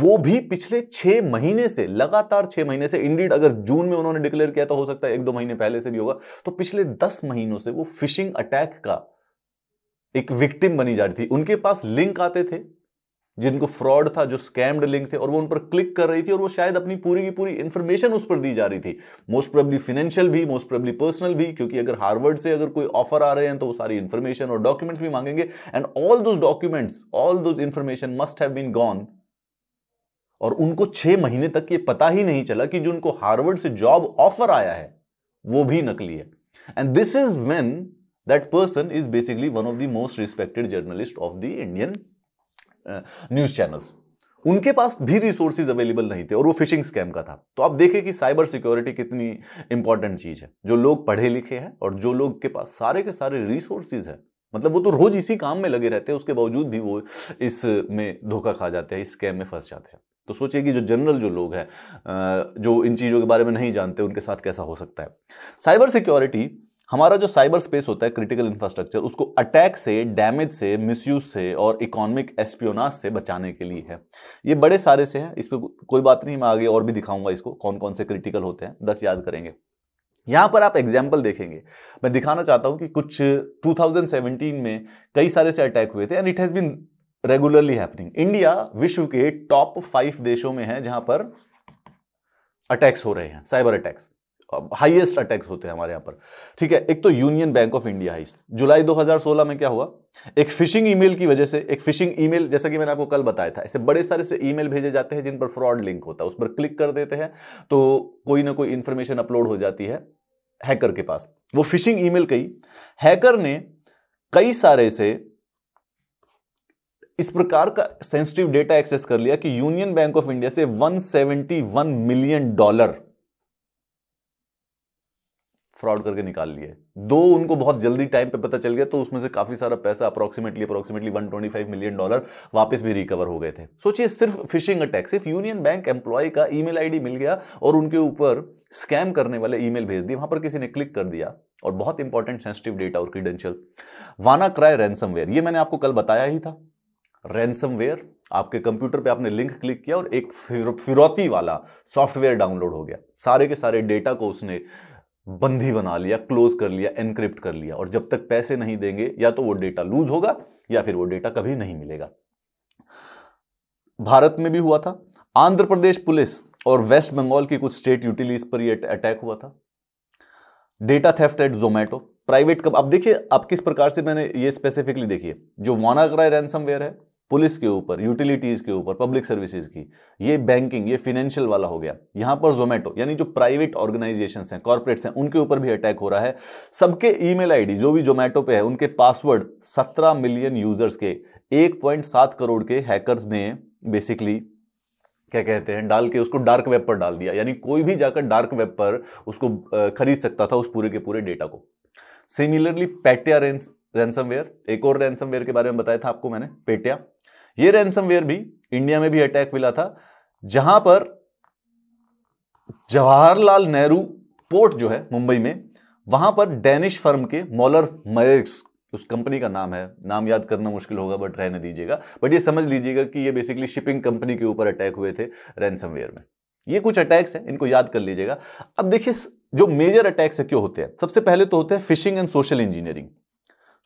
वो भी पिछले छह महीने से लगातार छह महीने से इंडीड अगर जून में उन्होंने डिक्लेयर किया तो हो सकता है एक दो महीने पहले से भी होगा तो पिछले दस महीनों से वो फिशिंग अटैक का एक विक्टिम बनी जा रही थी उनके पास लिंक आते थे जिनको फ्रॉड था जो स्कैम्ड लिंक थे और वो उन पर क्लिक कर रही थी और वो शायद अपनी पूरी की पूरी इंफॉर्मेशन उस पर दी जा रही थी मोस्ट प्रॉब्ली फाइनेंशियल भी मोस्ट प्रॉब्ली पर्सनल भी क्योंकि अगर हार्वर्ड से अगर कोई ऑफर आ रहे हैं तो वो सारी इंफॉर्मेशन और डॉक्यूमेंट्स भी मांगेंगे and all those documents all those information must have been gone और उनको छह महीने तक ये पता ही नहीं चला कि जो उनको हार्वर्ड से जॉब ऑफर आया है वो भी नकली है and this is when that person is basically one of the most respected journalist of the indian news uh, news channels उनके पास भी रिसोर्सेज अवेलेबल नहीं थे और वो फिशिंग स्कैम का था तो आप देखें कि साइबर सिक्योरिटी कितनी इंपॉर्टेंट चीज़ है जो लोग पढ़े लिखे हैं और जो लोग के पास सारे के सारे रिसोर्सेज हैं मतलब वो तो रोज इसी काम में लगे रहते हैं उसके बावजूद भी वो इस में धोखा खा जाते हैं इस स्कैम में फंस जाते हैं तो सोचिए कि जो जनरल जो लोग हैं जो इन चीज़ों के बारे में नहीं जानते उनके साथ कैसा हो सकता है साइबर सिक्योरिटी हमारा जो साइबर स्पेस होता है क्रिटिकल इंफ्रास्ट्रक्चर उसको अटैक से डैमेज से मिसयूज से और इकोनॉमिक एस्पियोनास से बचाने के लिए है ये बड़े सारे से हैं इस पर कोई बात नहीं मैं आगे और भी दिखाऊंगा इसको कौन कौन से क्रिटिकल होते हैं दस याद करेंगे यहाँ पर आप एग्जाम्पल देखेंगे मैं दिखाना चाहता हूँ कि कुछ 2017 में कई सारे से अटैक हुए थे and it has been regularly happening India विश्व के टॉप फाइव देशों में है जहां पर अटैक्स हो रहे हैं साइबर अटैक्स हाईएस्ट अटैक्स होते हैं हमारे यहाँ पर ठीक है एक तो यूनियन बैंक ऑफ इंडिया है जुलाई 2016 में क्या हुआ एक फिशिंग ईमेल की वजह से एक फिशिंग ईमेल जैसा कि मैंने आपको कल बताया था ऐसे बड़े सारे से ईमेल भेजे जाते हैं जिन पर फ्रॉड लिंक होता है उस पर क्लिक कर देते हैं तो कोई ना कोई इंफॉर्मेशन अपलोड हो जाती है हैकर के पास वो फिशिंग ईमेल कही हैकर ने कई सारे से इस प्रकार का सेंसिटिव डेटा एक्सेस कर लिया कि यूनियन बैंक ऑफ इंडिया से 171 मिलियन डॉलर फ्रॉड करके निकाल लिए दो उनको बहुत जल्दी टाइम पे पता चल गया तो उसमें से काफी सारा पैसा अप्रॉक्सीमेटली अप्रॉक्सीमेटली 125 मिलियन डॉलर वापस भी रिकवर हो गए थे सोचिए सिर्फ फिशिंग अटैक सिर्फ यूनियन बैंक एम्प्लॉय का ईमेल आईडी मिल गया और उनके ऊपर स्कैम करने वाले ईमेल भेज दिए वहां पर किसी ने क्लिक कर दिया और बहुत इंपॉर्टेंट सेंसिटिव डेटा और क्रीडेंशियल वाना क्राय रैनसमवेयर ये मैंने आपको कल बताया ही था रैनसमवेयर आपके कंप्यूटर पे आपने लिंक क्लिक किया और एक फिरौती वाला सॉफ्टवेयर डाउनलोड हो गया सारे के सारे डेटा को उसने बंदी बना लिया क्लोज कर लिया एनक्रिप्ट कर लिया और जब तक पैसे नहीं देंगे या तो वो डेटा लूज होगा या फिर वो डेटा कभी नहीं मिलेगा भारत में भी हुआ था आंध्र प्रदेश पुलिस और वेस्ट बंगाल की कुछ स्टेट यूटिलिटीज पर ये अटैक हुआ था data theft at Zomato private कब अब देखिए आप किस प्रकार से मैंने ये स्पेसिफिकली देखिए जो वानाग्राय रैनसम है पुलिस के ऊपर यूटिलिटीज़ के ऊपर पब्लिक सर्विसेज की ये बैंकिंग ये फिनेंशियल वाला हो गया यहां पर जोमेटो यानी जो प्राइवेट ऑर्गेनाइजेशन हैं कॉर्पोरेट्स हैं उनके ऊपर भी अटैक हो रहा है सबके ईमेल आईडी जो भी जोमेटो पे है उनके पासवर्ड 17 मिलियन यूजर्स के 1.7 करोड़ के हैकर्स ने बेसिकली क्या कहते हैं डाल के उसको डार्क वेब पर डाल दिया यानी कोई भी जाकर डार्क वेब पर उसको खरीद सकता था उस पूरे के पूरे डेटा को सिमिलरली पेटिया रेंस रैनसमवेयर एक और रैनसमवेयर के बारे में बताया था आपको मैंने पेटिया ये रैनसमवेयर भी इंडिया में भी अटैक मिला था जहां पर जवाहरलाल नेहरू पोर्ट जो है मुंबई में वहां पर डेनिश फर्म के मॉलर मरेक्स उस कंपनी का नाम है नाम याद करना मुश्किल होगा बट रहने दीजिएगा बट ये समझ लीजिएगा कि ये बेसिकली शिपिंग कंपनी के ऊपर अटैक हुए थे रैनसमवेयर में ये कुछ अटैक्स हैं इनको याद कर लीजिएगा अब देखिए जो मेजर अटैक्स है क्यों होते हैं सबसे पहले तो होते हैं phishing and social engineering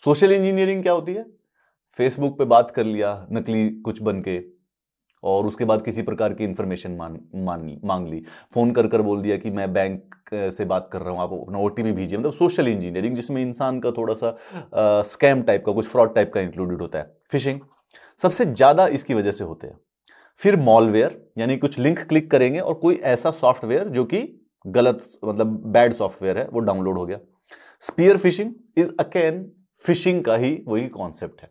social engineering क्या होती है फेसबुक पे बात कर लिया नकली कुछ बन के और उसके बाद किसी प्रकार की इन्फॉर्मेशन मान मान मांग ली फ़ोन कर कर बोल दिया कि मैं बैंक से बात कर रहा हूँ आप अपना ओ भेजिए मतलब सोशल इंजीनियरिंग जिसमें इंसान का थोड़ा सा आ, स्कैम टाइप का कुछ फ्रॉड टाइप का इंक्लूडेड होता है फिशिंग सबसे ज़्यादा इसकी वजह से होते हैं फिर मॉलवेयर यानी कुछ लिंक क्लिक करेंगे और कोई ऐसा सॉफ्टवेयर जो कि गलत मतलब बैड सॉफ्टवेयर है वो डाउनलोड हो गया spear phishing is akin phishing का ही वही कॉन्सेप्ट है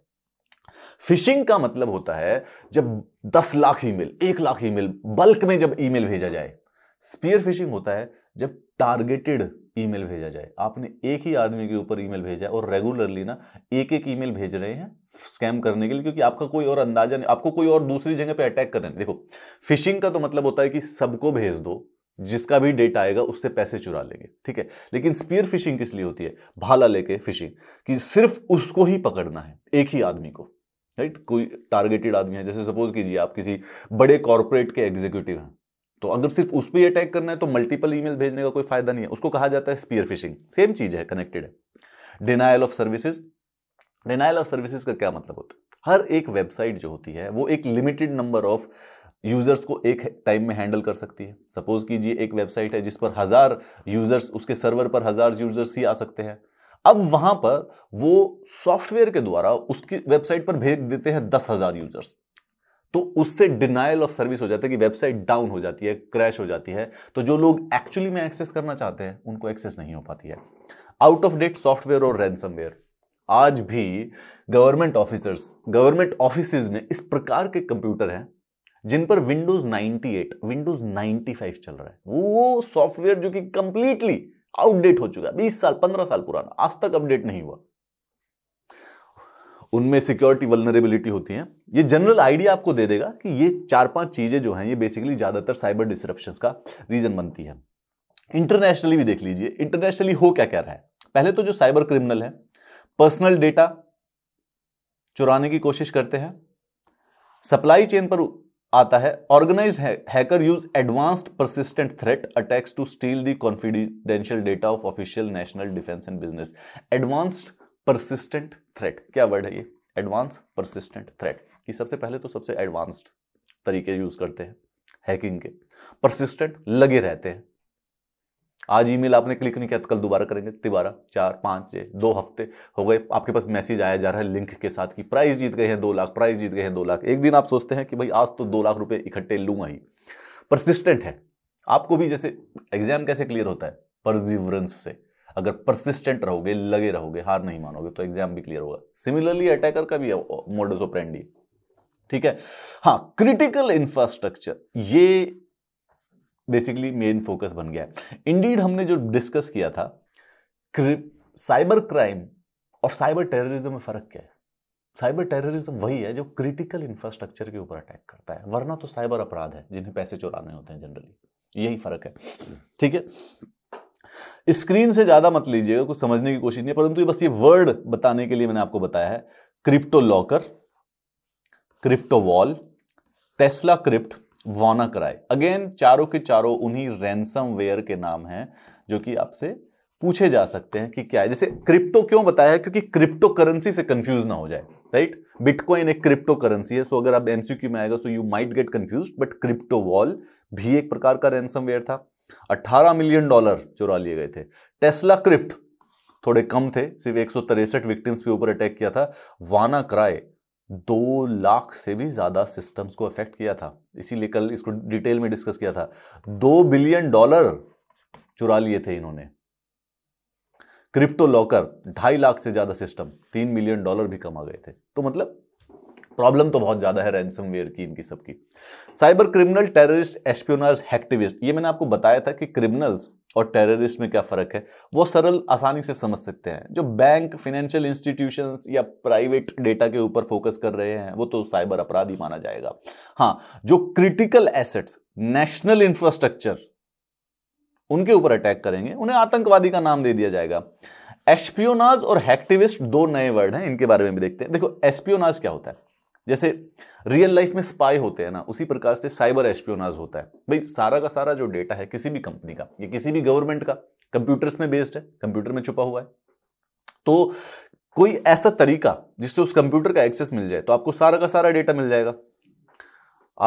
फिशिंग का मतलब होता है जब दस लाख ईमेल एक लाख ईमेल बल्क में जब ईमेल भेजा जाए स्पीयर फिशिंग होता है जब टारगेटेड ईमेल भेजा जाए आपने एक ही आदमी के ऊपर ईमेल भेजा है और रेगुलरली ना एक एक ईमेल भेज रहे हैं स्कैम करने के लिए क्योंकि आपका कोई और अंदाजा नहीं आपको कोई और दूसरी जगह पे अटैक करें देखो फिशिंग का तो मतलब होता है कि सबको भेज दो जिसका भी डेटा आएगा उससे पैसे चुरा लेंगे ठीक है लेकिन स्पीयर फिशिंग किस लिए होती है भाला लेके फिशिंग कि सिर्फ उसको ही पकड़ना है एक ही आदमी को राइट कोई टारगेटेड आदमी है जैसे सपोज कीजिए आप किसी बड़े कॉरपोरेट के एग्जीक्यूटिव हैं तो अगर सिर्फ उस पर अटैक करना है तो मल्टीपल ईमेल भेजने का कोई फायदा नहीं है उसको कहा जाता है स्पीयर फिशिंग सेम चीज है कनेक्टेड है denial of services denial of services का क्या मतलब होता है हर एक वेबसाइट जो होती है वो एक लिमिटेड नंबर ऑफ यूजर्स को एक टाइम में हैंडल कर सकती है सपोज कीजिए एक वेबसाइट है जिस पर हज़ार यूजर्स उसके सर्वर पर हज़ार यूजर्स ही आ सकते हैं अब वहां पर वो सॉफ्टवेयर के द्वारा उसकी वेबसाइट पर भेज देते हैं दस हजार यूजर्स तो उससे डिनाइल ऑफ सर्विस हो जाता है कि वेबसाइट डाउन हो जाती है क्रैश हो जाती है तो जो लोग एक्चुअली में एक्सेस करना चाहते हैं उनको एक्सेस नहीं हो पाती है आउट ऑफ डेट सॉफ्टवेयर और रैनसमवेयर आज भी गवर्नमेंट ऑफिसर्स गवर्नमेंट ऑफिस में इस प्रकार के कंप्यूटर हैं जिन पर विंडोज 98, विंडोज 95 चल रहा है वो सॉफ्टवेयर जो कि कंप्लीटली आउटडेट हो चुका है 20 साल 15 साल पुराना आज तक अपडेट नहीं हुआ उनमें सिक्योरिटी वलनरेबिलिटी होती है ये जनरल आइडिया आपको दे देगा कि ये चार पांच चीजें जो हैं ये बेसिकली ज्यादातर साइबर डिसरप्शन का रीजन बनती है इंटरनेशनली भी देख लीजिए इंटरनेशनली हो क्या क्या रहा है पहले तो जो साइबर क्रिमिनल है पर्सनल डेटा चुराने की कोशिश करते हैं सप्लाई चेन पर आता है organise hacker use advanced persistent threat attacks to steal the confidential data of official national defence and business advanced persistent threat क्या वर्ड है ये एडवांस परसिस्टेंट थ्रेट कि सबसे पहले तो सबसे एडवांस्ड तरीके यूज करते हैं हैकिंग के परसिस्टेंट लगे रहते हैं आज ईमेल आपने क्लिक नहीं किया तो कल दोबारा करेंगे तिबारा चार पाँच छः दो हफ्ते हो गए आपके पास मैसेज आया जा रहा है लिंक के साथ कि प्राइस जीत गए हैं दो लाख प्राइस जीत गए हैं दो लाख एक दिन आप सोचते हैं कि भाई आज तो दो लाख रुपये इकट्ठे लूंगा ही परसिस्टेंट है आपको भी जैसे एग्जाम कैसे क्लियर होता है परजिवरेंस से अगर परसिस्टेंट रहोगे लगे रहोगे हार नहीं मानोगे तो एग्जाम भी क्लियर होगा सिमिलरली अटैकर का भी मोडस ऑपरेंडी ठीक है हाँ क्रिटिकल इंफ्रास्ट्रक्चर ये बेसिकली मेन फोकस बन गया है इंडीड हमने जो डिस्कस किया था साइबर क्राइम और साइबर टेररिज्म में फ़र्क क्या है साइबर टेररिज्म वही है जो क्रिटिकल इंफ्रास्ट्रक्चर के ऊपर अटैक करता है वरना तो साइबर अपराध है जिन्हें पैसे चुराने होते हैं जनरली यही फ़र्क है ठीक है स्क्रीन से ज़्यादा मत लीजिएगा कुछ समझने की कोशिश नहीं परंतु ये बस ये वर्ड बताने के लिए मैंने आपको बताया है CryptoLocker CryptoWall TeslaCrypt WannaCry again चारों के चारों उन्हीं रैनसम वेयर के नाम हैं जो कि आपसे पूछे जा सकते हैं कि क्या है जैसे क्रिप्टो क्यों बताया क्योंकि क्रिप्टो करेंसी से कंफ्यूज ना हो जाए राइट बिटकॉइन एक क्रिप्टो करेंसी है सो so अगर आप एमसीक्यू में आएगा so you might get confuse but CryptoWall भी एक प्रकार का रैनसम वेयर था 18 मिलियन डॉलर चुरा लिए गए थे टेस्ला क्रिप्ट थोड़े कम थे सिर्फ एक विक्टिम्स के ऊपर अटैक किया था वाना क्राय दो लाख से भी ज़्यादा सिस्टम्स को अफेक्ट किया था इसीलिए कल इसको डिटेल में डिस्कस किया था दो बिलियन डॉलर चुरा लिए थे इन्होंने क्रिप्टो लॉकर ढाई लाख से ज़्यादा सिस्टम तीन मिलियन डॉलर भी कमा गए थे तो मतलब प्रॉब्लम तो बहुत ज़्यादा है वेयर की इनकी सबकी cyber criminal terrorist espionners hacktivist ये मैंने आपको बताया था कि क्रिमिनल्स और टेररिस्ट में क्या फ़र्क है वो सरल आसानी से समझ सकते हैं जो बैंक फाइनेंशियल इंस्टीट्यूशन या प्राइवेट डेटा के ऊपर फोकस कर रहे हैं वो तो साइबर अपराध ही माना जाएगा हाँ जो क्रिटिकल एसेट्स नेशनल इंफ्रास्ट्रक्चर उनके ऊपर अटैक करेंगे उन्हें आतंकवादी का नाम दे दिया जाएगा एस्पियोनाज और हैक्टिविस्ट दो नए वर्ड हैं इनके बारे में भी देखते हैं देखो एस्पियोनाज क्या होता है जैसे रियल लाइफ में स्पाई होते हैं ना उसी प्रकार से साइबर एस्पियोनाज होता है भाई सारा का सारा जो डेटा है किसी भी कंपनी का या किसी भी गवर्नमेंट का कंप्यूटर्स में बेस्ड है कंप्यूटर में छुपा हुआ है तो कोई ऐसा तरीका जिससे उस कंप्यूटर का एक्सेस मिल जाए तो आपको सारा का सारा डेटा मिल जाएगा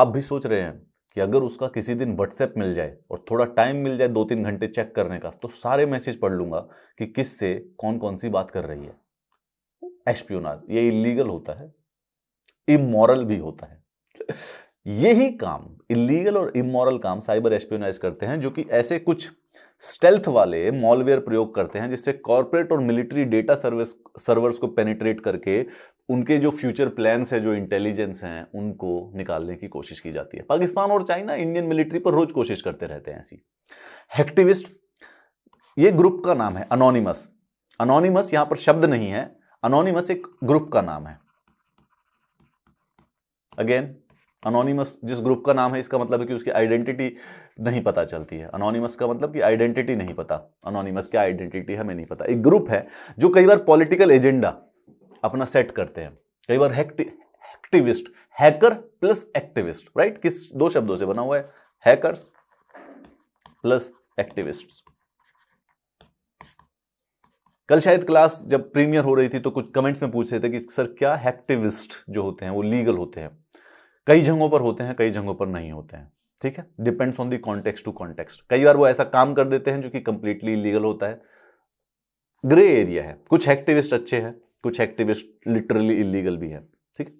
आप भी सोच रहे हैं कि अगर उसका किसी दिन व्हाट्सएप मिल जाए और थोड़ा टाइम मिल जाए दो तीन घंटे चेक करने का तो सारे मैसेज पढ़ लूंगा कि किस से कौन कौन सी बात कर रही है एस्पियोनाज ये इलीगल होता है इमोरल भी होता है यही काम इलीगल और इमोरल काम साइबर एस्पियोनाइज करते हैं जो कि ऐसे कुछ स्टेल्थ वाले मॉलवेयर प्रयोग करते हैं जिससे कॉरपोरेट और मिलिट्री डेटा सर्विस सर्वर्स को पेनिट्रेट करके उनके जो फ्यूचर प्लान्स है जो इंटेलिजेंस हैं उनको निकालने की कोशिश की जाती है पाकिस्तान और चाइना इंडियन मिलिट्री पर रोज कोशिश करते रहते हैं ऐसी हैक्टिविस्ट ये ग्रुप का नाम है अनोनिमस अनोनिमस यहाँ पर शब्द नहीं है अनोनिमस एक ग्रुप का नाम है अगेन अनोनिमस जिस ग्रुप का नाम है इसका मतलब है कि उसकी आइडेंटिटी नहीं पता चलती है अनोनिमस का मतलब कि आइडेंटिटी नहीं पता अनोनिमस क्या आइडेंटिटी है हमें नहीं पता एक ग्रुप है जो कई बार पॉलिटिकल एजेंडा अपना सेट करते हैं कई बार activist hacker plus activist right किस दो शब्दों से बना हुआ है हैकर्स प्लस एक्टिविस्ट कल शायद क्लास जब प्रीमियर हो रही थी तो कुछ कमेंट्स में पूछ रहे थे कि सर क्या हैक्टिविस्ट जो होते हैं वो लीगल होते हैं कई जगहों पर होते हैं कई जगहों पर नहीं होते हैं ठीक है depends on the context to context कई बार वो ऐसा काम कर देते हैं जो कि कंप्लीटली लीगल होता है ग्रे एरिया है कुछ एक्टिविस्ट अच्छे हैं कुछ एक्टिविस्ट लिटरली इलीगल भी है ठीक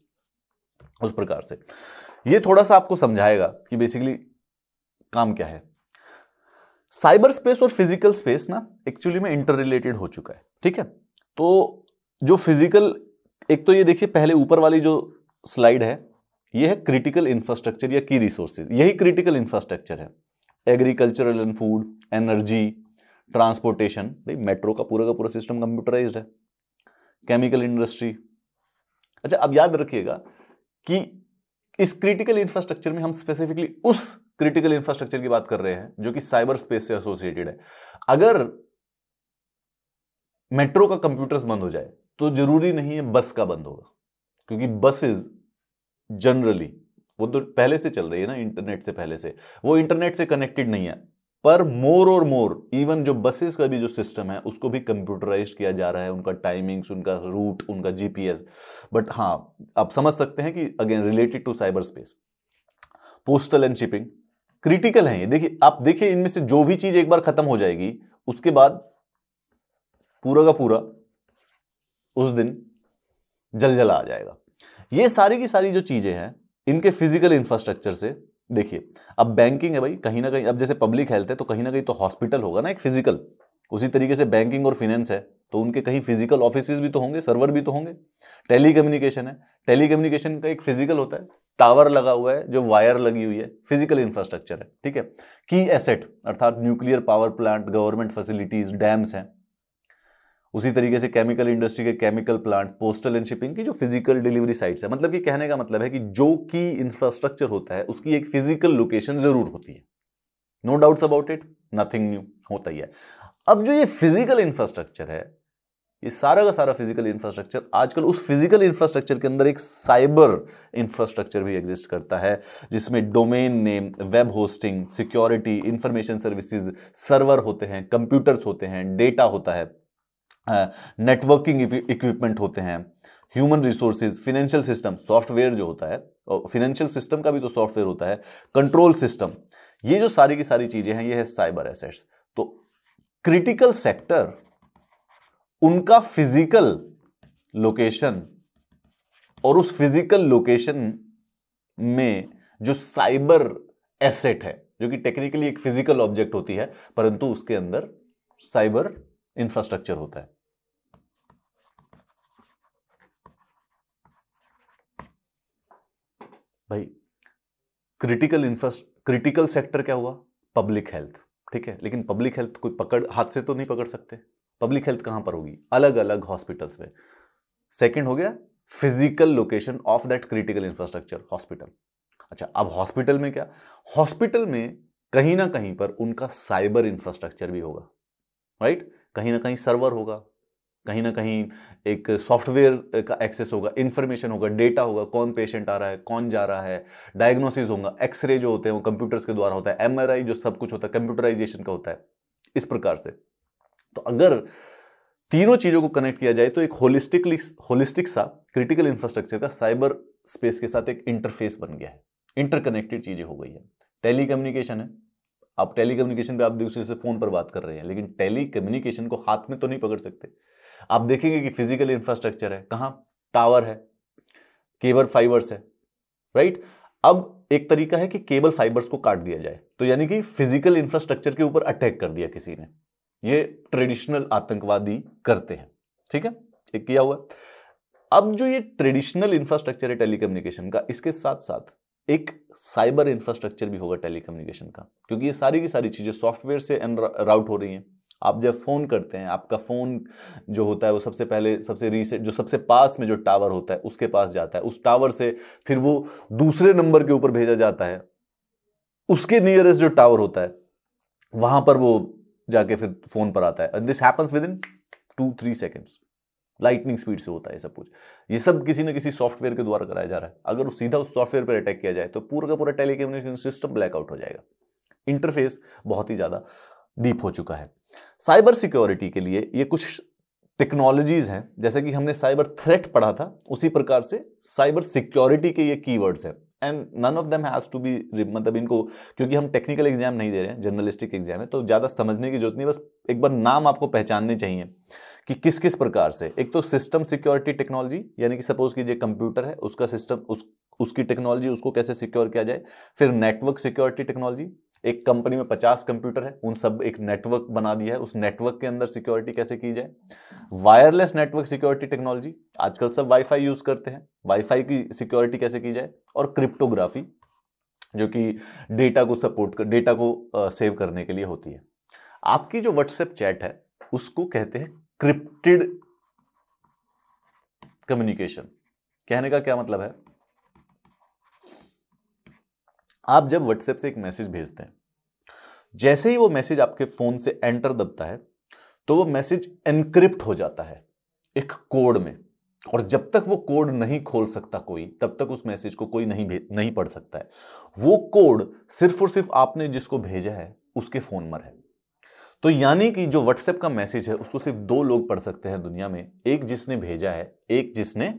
उस प्रकार से ये थोड़ा सा आपको समझाएगा कि बेसिकली काम क्या है साइबर स्पेस और फिजिकल स्पेस ना एक्चुअली में इंटर रिलेटेड हो चुका है ठीक है तो जो फिजिकल एक तो ये देखिए पहले ऊपर वाली जो स्लाइड है यह है क्रिटिकल इंफ्रास्ट्रक्चर या की रिसोर्सेज यही क्रिटिकल इंफ्रास्ट्रक्चर है agricultural and food energy transportation भाई मेट्रो का पूरा का पूरा सिस्टम कंप्यूटराइज है केमिकल इंडस्ट्री अच्छा अब याद रखिएगा कि इस क्रिटिकल इंफ्रास्ट्रक्चर में हम स्पेसिफिकली उस क्रिटिकल इंफ्रास्ट्रक्चर की बात कर रहे हैं जो कि साइबर स्पेस से एसोसिएटेड है अगर मेट्रो का कंप्यूटर्स बंद हो जाए तो जरूरी नहीं है बस का बंद होगा क्योंकि बसेस जनरली वो तो पहले से चल रही है ना इंटरनेट से पहले से वो इंटरनेट से कनेक्टेड नहीं है पर मोर और मोर इवन जो बसेस का भी जो सिस्टम है उसको भी कंप्यूटराइज किया जा रहा है उनका टाइमिंग्स उनका रूट उनका जीपीएस बट हाँ आप समझ सकते हैं कि again related to cyber space postal and shipping critical है ये देखिए आप देखिए इनमें से जो भी चीज एक बार खत्म हो जाएगी उसके बाद पूरा का पूरा उस दिन जलजला आ जाएगा ये सारी की सारी जो चीज़ें हैं इनके फिजिकल इंफ्रास्ट्रक्चर से देखिए अब बैंकिंग है भाई कहीं ना कहीं अब जैसे पब्लिक हेल्थ है तो कहीं ना कहीं तो हॉस्पिटल होगा ना एक फिजिकल उसी तरीके से बैंकिंग और फिनेंस है तो उनके कहीं फिजिकल ऑफिस भी तो होंगे सर्वर भी तो होंगे टेली है टेली का एक फिजिकल होता है टावर लगा हुआ है जो वायर लगी हुई है फिजिकल इंफ्रास्ट्रक्चर है ठीक है की एसेट अर्थात nuclear power plant government facilities dams हैं उसी तरीके से केमिकल इंडस्ट्री के chemical plant postal and shipping की जो फिजिकल डिलीवरी साइट्स है मतलब ये कहने का मतलब है कि जो की इंफ्रास्ट्रक्चर होता है उसकी एक फिजिकल लोकेशन जरूर होती है no doubts about it nothing new होता ही है अब जो ये फिजिकल इंफ्रास्ट्रक्चर है ये सारा का सारा फिजिकल इंफ्रास्ट्रक्चर आजकल उस फिजिकल इंफ्रास्ट्रक्चर के अंदर एक साइबर इंफ्रास्ट्रक्चर भी एग्जिस्ट करता है जिसमें domain name web hosting security information services server होते हैं कंप्यूटर्स होते हैं डेटा होता है नेटवर्किंग इक्विपमेंट होते हैं human resources financial system software जो होता है फिनेंशियल सिस्टम का भी तो सॉफ्टवेयर होता है कंट्रोल सिस्टम ये जो सारी की सारी चीजें हैं ये है साइबर एसेट्स तो क्रिटिकल सेक्टर उनका फिजिकल लोकेशन और उस फिजिकल लोकेशन में जो साइबर एसेट है जो कि टेक्निकली एक फिजिकल ऑब्जेक्ट होती है परंतु उसके अंदर साइबर इंफ्रास्ट्रक्चर होता है भाई क्रिटिकल इंफ्रास्ट क्रिटिकल सेक्टर क्या हुआ पब्लिक हेल्थ ठीक है लेकिन पब्लिक हेल्थ कोई पकड़ हाथ से तो नहीं पकड़ सकते पब्लिक हेल्थ कहां पर होगी अलग अलग हॉस्पिटल्स में सेकेंड हो गया physical location of that critical infrastructure hospital अच्छा अब हॉस्पिटल में क्या हॉस्पिटल में कहीं ना कहीं पर उनका साइबर इंफ्रास्ट्रक्चर भी होगा राइट right? कहीं ना कहीं सर्वर होगा कहीं ना कहीं एक सॉफ्टवेयर का एक्सेस होगा इन्फॉर्मेशन होगा डेटा होगा कौन पेशेंट आ रहा है कौन जा रहा है डायग्नोसिस होगा एक्सरे जो होते हैं वो कंप्यूटर्स के द्वारा होता है एमआरआई जो सब कुछ होता है कंप्यूटराइजेशन का होता है इस प्रकार से तो अगर तीनों चीज़ों को कनेक्ट किया जाए तो एक होलिस्टिकली होलिस्टिक सा क्रिटिकल इंफ्रास्ट्रक्चर का साइबर स्पेस के साथ एक इंटरफेस बन गया है इंटरकनेक्टेड चीज़ें हो गई है टेली कम्युनिकेशन है आप टेली कम्युनिकेशन पर आप दूसरे से फ़ोन पर बात कर रहे हैं लेकिन टेली कम्युनिकेशन को हाथ में तो नहीं पकड़ सकते आप देखेंगे कि फिजिकल इंफ्रास्ट्रक्चर है कहां टावर है केबल फाइबर्स है राइट अब एक तरीका है कि केबल फाइबर्स को काट दिया जाए तो यानी कि फिजिकल इंफ्रास्ट्रक्चर के ऊपर अटैक कर दिया किसी ने ये ट्रेडिशनल आतंकवादी करते हैं ठीक है एक किया हुआ अब जो ये ट्रेडिशनल इंफ्रास्ट्रक्चर है टेलीकम्युनिकेशन का इसके साथ साथ एक साइबर इंफ्रास्ट्रक्चर भी होगा टेलीकम्युनिकेशन का क्योंकि ये सारी की सारी चीज़ें सॉफ्टवेयर से राउट हो रही हैं आप जब फ़ोन करते हैं आपका फ़ोन जो होता है वो सबसे पहले सबसे रीसेंट जो सबसे पास में जो टावर होता है उसके पास जाता है उस टावर से फिर वो दूसरे नंबर के ऊपर भेजा जाता है उसके नियरेस्ट जो टावर होता है वहां पर वो जाके फिर फ़ोन पर आता है this happens within two three seconds lightning speed से होता है सब कुछ ये सब किसी न किसी सॉफ्टवेयर के द्वारा कराया जा रहा है अगर उस सीधा उस सॉफ्टवेयर पर अटैक किया जाए तो पूरा का पूरा टेलीकम्युनिकेशन सिस्टम ब्लैकआउट हो जाएगा इंटरफेस बहुत ही ज़्यादा डीप हो चुका है साइबर सिक्योरिटी के लिए ये कुछ टेक्नोलॉजीज़ हैं जैसे कि हमने साइबर थ्रेट पढ़ा था उसी प्रकार से साइबर सिक्योरिटी के ये कीवर्ड्स हैं and none of them has to be मतलब इनको क्योंकि हम टेक्निकल एग्जाम नहीं दे रहे हैं जर्नलिस्टिक एग्जाम है तो ज़्यादा समझने की जरूरत नहीं बस एक बार नाम आपको पहचानने चाहिए कि किस किस प्रकार से एक तो सिस्टम सिक्योरिटी टेक्नोलॉजी यानी कि सपोज कीजिए कंप्यूटर है उसका सिस्टम उस उसकी टेक्नोलॉजी उसको कैसे सिक्योर किया जाए फिर नेटवर्क सिक्योरिटी टेक्नोलॉजी एक कंपनी में पचास कंप्यूटर है उन सब एक नेटवर्क बना दिया है उस नेटवर्क के अंदर सिक्योरिटी कैसे की जाए वायरलेस नेटवर्क सिक्योरिटी टेक्नोलॉजी आजकल सब वाईफाई यूज करते हैं वाईफाई की सिक्योरिटी कैसे की जाए और क्रिप्टोग्राफी जो कि डेटा को सपोर्ट कर डेटा को सेव करने के लिए होती है आपकी जो व्हाट्सएप चैट है उसको कहते हैं क्रिप्टिड कम्युनिकेशन कहने का क्या मतलब है आप जब व्हाट्सएप से एक मैसेज भेजते हैं जैसे ही वो मैसेज आपके फ़ोन से एंटर दबता है तो वो मैसेज एनक्रिप्ट हो जाता है एक कोड में और जब तक वो कोड नहीं खोल सकता कोई तब तक उस मैसेज को कोई नहीं नहीं पढ़ सकता है वो कोड सिर्फ और सिर्फ आपने जिसको भेजा है उसके फ़ोन पर है तो यानी कि जो व्हाट्सएप का मैसेज है उसको सिर्फ दो लोग पढ़ सकते हैं दुनिया में एक जिसने भेजा है एक जिसने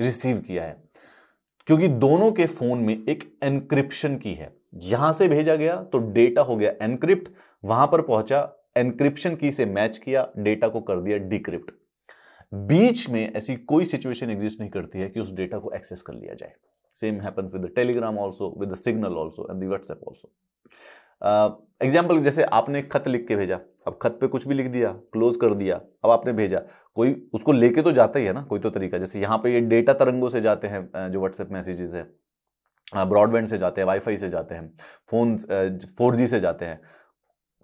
रिसीव किया है क्योंकि दोनों के फोन में एक एनक्रिप्शन की है यहां से भेजा गया तो डेटा हो गया एनक्रिप्ट वहां पर पहुंचा एनक्रिप्शन की से मैच किया डेटा को कर दिया डिक्रिप्ट बीच में ऐसी कोई सिचुएशन एग्जिस्ट नहीं करती है कि उस डेटा को एक्सेस कर लिया जाए सेम है with Telegram also with Signal also and WhatsApp also example जैसे आपने खत लिख के भेजा अब खत पे कुछ भी लिख दिया क्लोज कर दिया अब आपने भेजा कोई उसको लेके तो जाता ही है ना कोई तो तरीका जैसे यहाँ पे ये डेटा तरंगों से जाते हैं जो व्हाट्सएप मैसेजेस है ब्रॉडबैंड से जाते हैं वाईफाई से जाते हैं फोन फोर से जाते हैं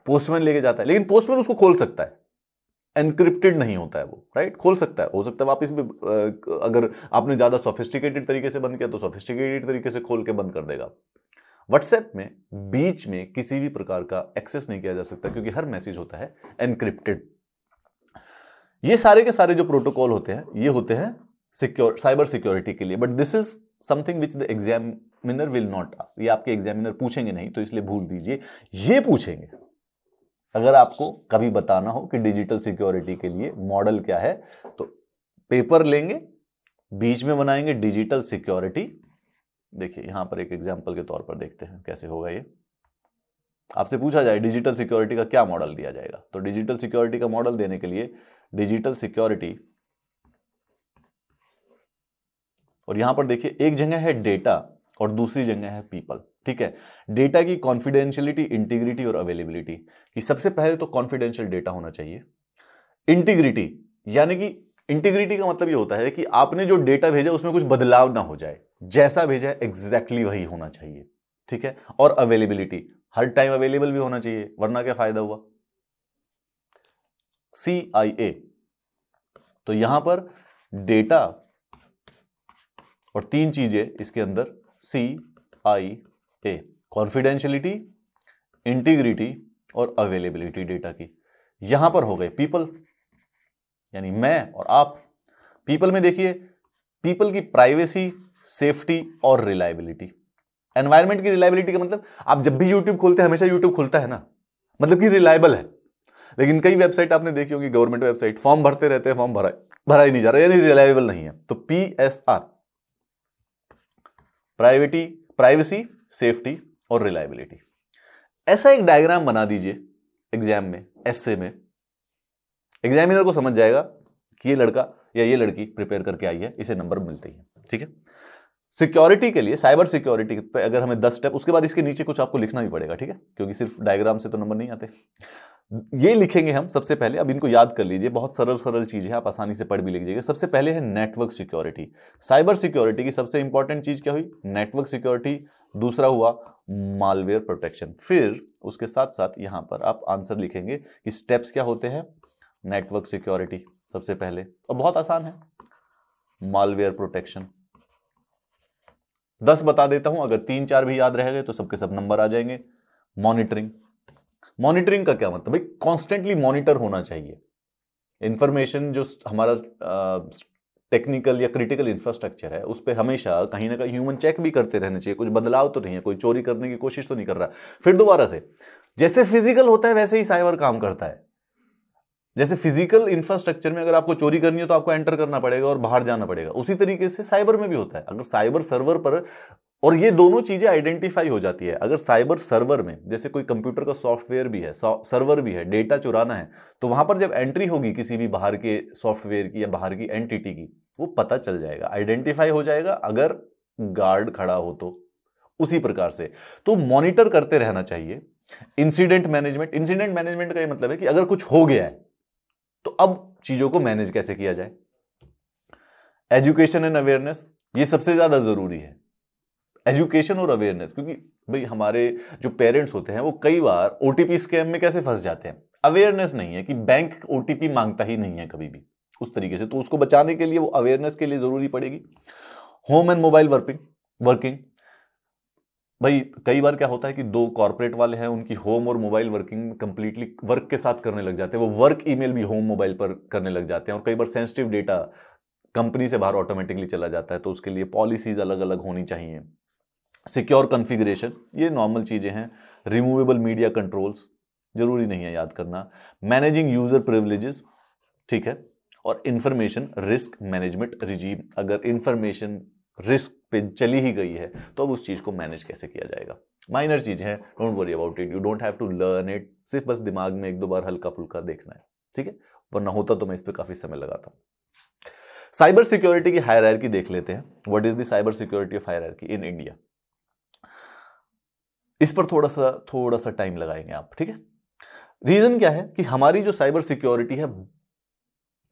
पोस्टमैन लेके जाता है लेकिन पोस्टमैन उसको खोल सकता है एनक्रिप्टेड नहीं होता है वो राइट खोल सकता है हो सकता है वापस भी अगर आपने ज़्यादा सोफिस्टिकेटेड तरीके से बंद किया तो सोफिस्टिकेटेड तरीके से खोल के बंद कर देगा व्हाट्सएप में बीच में किसी भी प्रकार का एक्सेस नहीं किया जा सकता क्योंकि हर मैसेज होता है एनक्रिप्टेड ये सारे के सारे जो प्रोटोकॉल होते हैं ये होते हैं सिक्योर साइबर सिक्योरिटी के लिए but this is something which the examiner will not ask ये आपके एग्जामिनर पूछेंगे नहीं तो इसलिए भूल दीजिए ये पूछेंगे अगर आपको कभी बताना हो कि डिजिटल सिक्योरिटी के लिए मॉडल क्या है तो पेपर लेंगे बीच में बनाएंगे डिजिटल सिक्योरिटी देखिए यहां पर एक एग्जाम्पल के तौर पर देखते हैं कैसे होगा ये आपसे पूछा जाए डिजिटल सिक्योरिटी का क्या मॉडल दिया जाएगा तो डिजिटल सिक्योरिटी का मॉडल देने के लिए डिजिटल सिक्योरिटी और यहां पर देखिए एक जगह है डेटा और दूसरी जगह है पीपल ठीक है डेटा की कॉन्फिडेंशियलिटी इंटीग्रिटी और अवेलेबिलिटी कि सबसे पहले तो कॉन्फिडेंशियल डेटा होना चाहिए इंटीग्रिटी यानी कि इंटीग्रिटी का मतलब ये होता है कि आपने जो डेटा भेजा उसमें कुछ बदलाव ना हो जाए जैसा भेजा है एग्जैक्टली वही होना चाहिए ठीक है और अवेलेबिलिटी हर टाइम अवेलेबल भी होना चाहिए वरना क्या फायदा हुआ सी आई ए तो यहां पर डेटा और तीन चीजें इसके अंदर C I A confidentiality integrity और अवेलेबिलिटी डेटा की यहां पर हो गए पीपल यानी मैं और आप पीपल में देखिए पीपल की प्राइवेसी सेफ्टी और रिलायबिलिटी एनवायरमेंट की रिलायबिलिटी का मतलब आप जब भी यूट्यूब खोलते हैं हमेशा यूट्यूब खुलता है ना मतलब कि रिलायबल है लेकिन कई वेबसाइट आपने देखी होगी गवर्नमेंट वेबसाइट फॉर्म भरते रहते हैं फॉर्म भरा भरा ही नहीं जा रहा यानी रिलायबल नहीं है तो P S R privacy privacy safety और रिलायबिलिटी ऐसा एक डायग्राम बना दीजिए एग्जाम में एस में एग्जामिनर को समझ जाएगा कि ये लड़का या ये लड़की प्रिपेयर करके आई है इसे नंबर मिलते ही ठीक है सिक्योरिटी के लिए साइबर सिक्योरिटी पे अगर हमें दस स्टेप उसके बाद इसके नीचे कुछ आपको लिखना भी पड़ेगा ठीक है क्योंकि सिर्फ डायग्राम से तो नंबर नहीं आते ये लिखेंगे हम सबसे पहले अब इनको याद कर लीजिए बहुत सरल सरल चीज़ है आप आसानी से पढ़ भी लीजिएगा सबसे पहले है नेटवर्क सिक्योरिटी साइबर सिक्योरिटी की सबसे इंपॉर्टेंट चीज़ क्या हुई नेटवर्क सिक्योरिटी दूसरा हुआ मालवेयर प्रोटेक्शन फिर उसके साथ साथ यहां पर आप आंसर लिखेंगे कि स्टेप्स क्या होते हैं नेटवर्क सिक्योरिटी सबसे पहले और बहुत आसान है मालवेयर प्रोटेक्शन दस बता देता हूं अगर तीन चार भी याद रह गए तो सबके सब नंबर आ जाएंगे मॉनिटरिंग मॉनिटरिंग का क्या मतलब भाई कॉन्स्टेंटली मॉनिटर होना चाहिए इंफॉर्मेशन जो हमारा टेक्निकल या क्रिटिकल इंफ्रास्ट्रक्चर है उस पर हमेशा कहीं ना कहीं ह्यूमन चेक भी करते रहना चाहिए कुछ बदलाव तो नहीं है कोई चोरी करने की कोशिश तो नहीं कर रहा फिर दोबारा से जैसे फिजिकल होता है वैसे ही साइबर काम करता है जैसे फिजिकल इंफ्रास्ट्रक्चर में अगर आपको चोरी करनी हो तो आपको एंटर करना पड़ेगा और बाहर जाना पड़ेगा उसी तरीके से साइबर में भी होता है अगर साइबर सर्वर पर और ये दोनों चीज़ें आइडेंटिफाई हो जाती है अगर साइबर सर्वर में जैसे कोई कंप्यूटर का सॉफ्टवेयर भी है सर्वर भी है डेटा चुराना है तो वहां पर जब एंट्री होगी किसी भी बाहर के सॉफ्टवेयर की या बाहर की एंटिटी की वो पता चल जाएगा आइडेंटिफाई हो जाएगा अगर गार्ड खड़ा हो तो उसी प्रकार से तो मॉनिटर करते रहना चाहिए इंसिडेंट मैनेजमेंट इंसिडेंट मैनेजमेंट का ये मतलब है कि अगर कुछ हो गया है तो अब चीज़ों को मैनेज कैसे किया जाए एजुकेशन एंड अवेयरनेस ये सबसे ज़्यादा ज़रूरी है एजुकेशन और अवेयरनेस क्योंकि भाई हमारे जो पेरेंट्स होते हैं वो कई बार ओ स्कैम में कैसे फंस जाते हैं अवेयरनेस नहीं है कि बैंक ओ मांगता ही नहीं है कभी भी उस तरीके से तो उसको बचाने के लिए वो अवेयरनेस के लिए ज़रूरी पड़ेगी home and mobile working working भाई कई बार क्या होता है कि दो कॉर्पोरेट वाले हैं उनकी होम और मोबाइल वर्किंग कंप्लीटली वर्क के साथ करने लग जाते हैं वो वर्क ईमेल भी होम मोबाइल पर करने लग जाते हैं और कई बार सेंसिटिव डेटा कंपनी से बाहर ऑटोमेटिकली चला जाता है तो उसके लिए पॉलिसीज़ अलग अलग होनी चाहिए सिक्योर कन्फिग्रेशन ये नॉर्मल चीज़ें हैं रिमूवेबल मीडिया कंट्रोल्स ज़रूरी नहीं है याद करना मैनेजिंग यूज़र प्रिवलेजेस ठीक है और इन्फॉर्मेशन रिस्क मैनेजमेंट रिजीम अगर इन्फॉर्मेशन रिस्क पे चली ही गई है तो अब उस चीज़ को मैनेज कैसे किया जाएगा माइनर चीज़ है don't worry about it you don't have to learn it सिर्फ बस दिमाग में एक दो बार हल्का फुल्का देखना है ठीक है वरना होता तो मैं इस पर काफ़ी समय लगाता साइबर सिक्योरिटी की हायर देख लेते हैं what is the cyber security of higher in India इस पर थोड़ा सा थोड़ा सा टाइम लगाएंगे आप ठीक है रीजन क्या है कि हमारी जो साइबर सिक्योरिटी है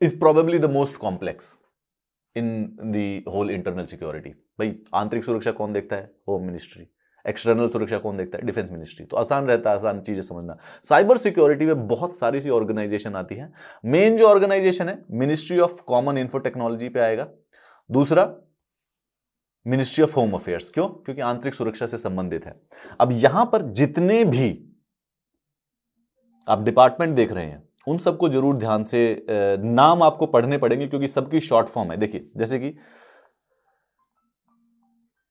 is probably the most complex in the whole internal security भाई आंतरिक सुरक्षा कौन देखता है होम मिनिस्ट्री एक्सटर्नल सुरक्षा कौन देखता है डिफेंस मिनिस्ट्री तो आसान रहता है आसान चीज़ें समझना साइबर सिक्योरिटी में बहुत सारी सी ऑर्गेनाइजेशन आती है मेन जो ऑर्गेनाइजेशन है ministry of common info technology पे आएगा दूसरा मिनिस्ट्री ऑफ होम अफेयर्स क्यों क्योंकि आंतरिक सुरक्षा से संबंधित है अब यहां पर जितने भी आप डिपार्टमेंट देख रहे हैं उन सबको जरूर ध्यान से नाम आपको पढ़ने पड़ेंगे क्योंकि सबकी शॉर्ट फॉर्म है देखिए जैसे कि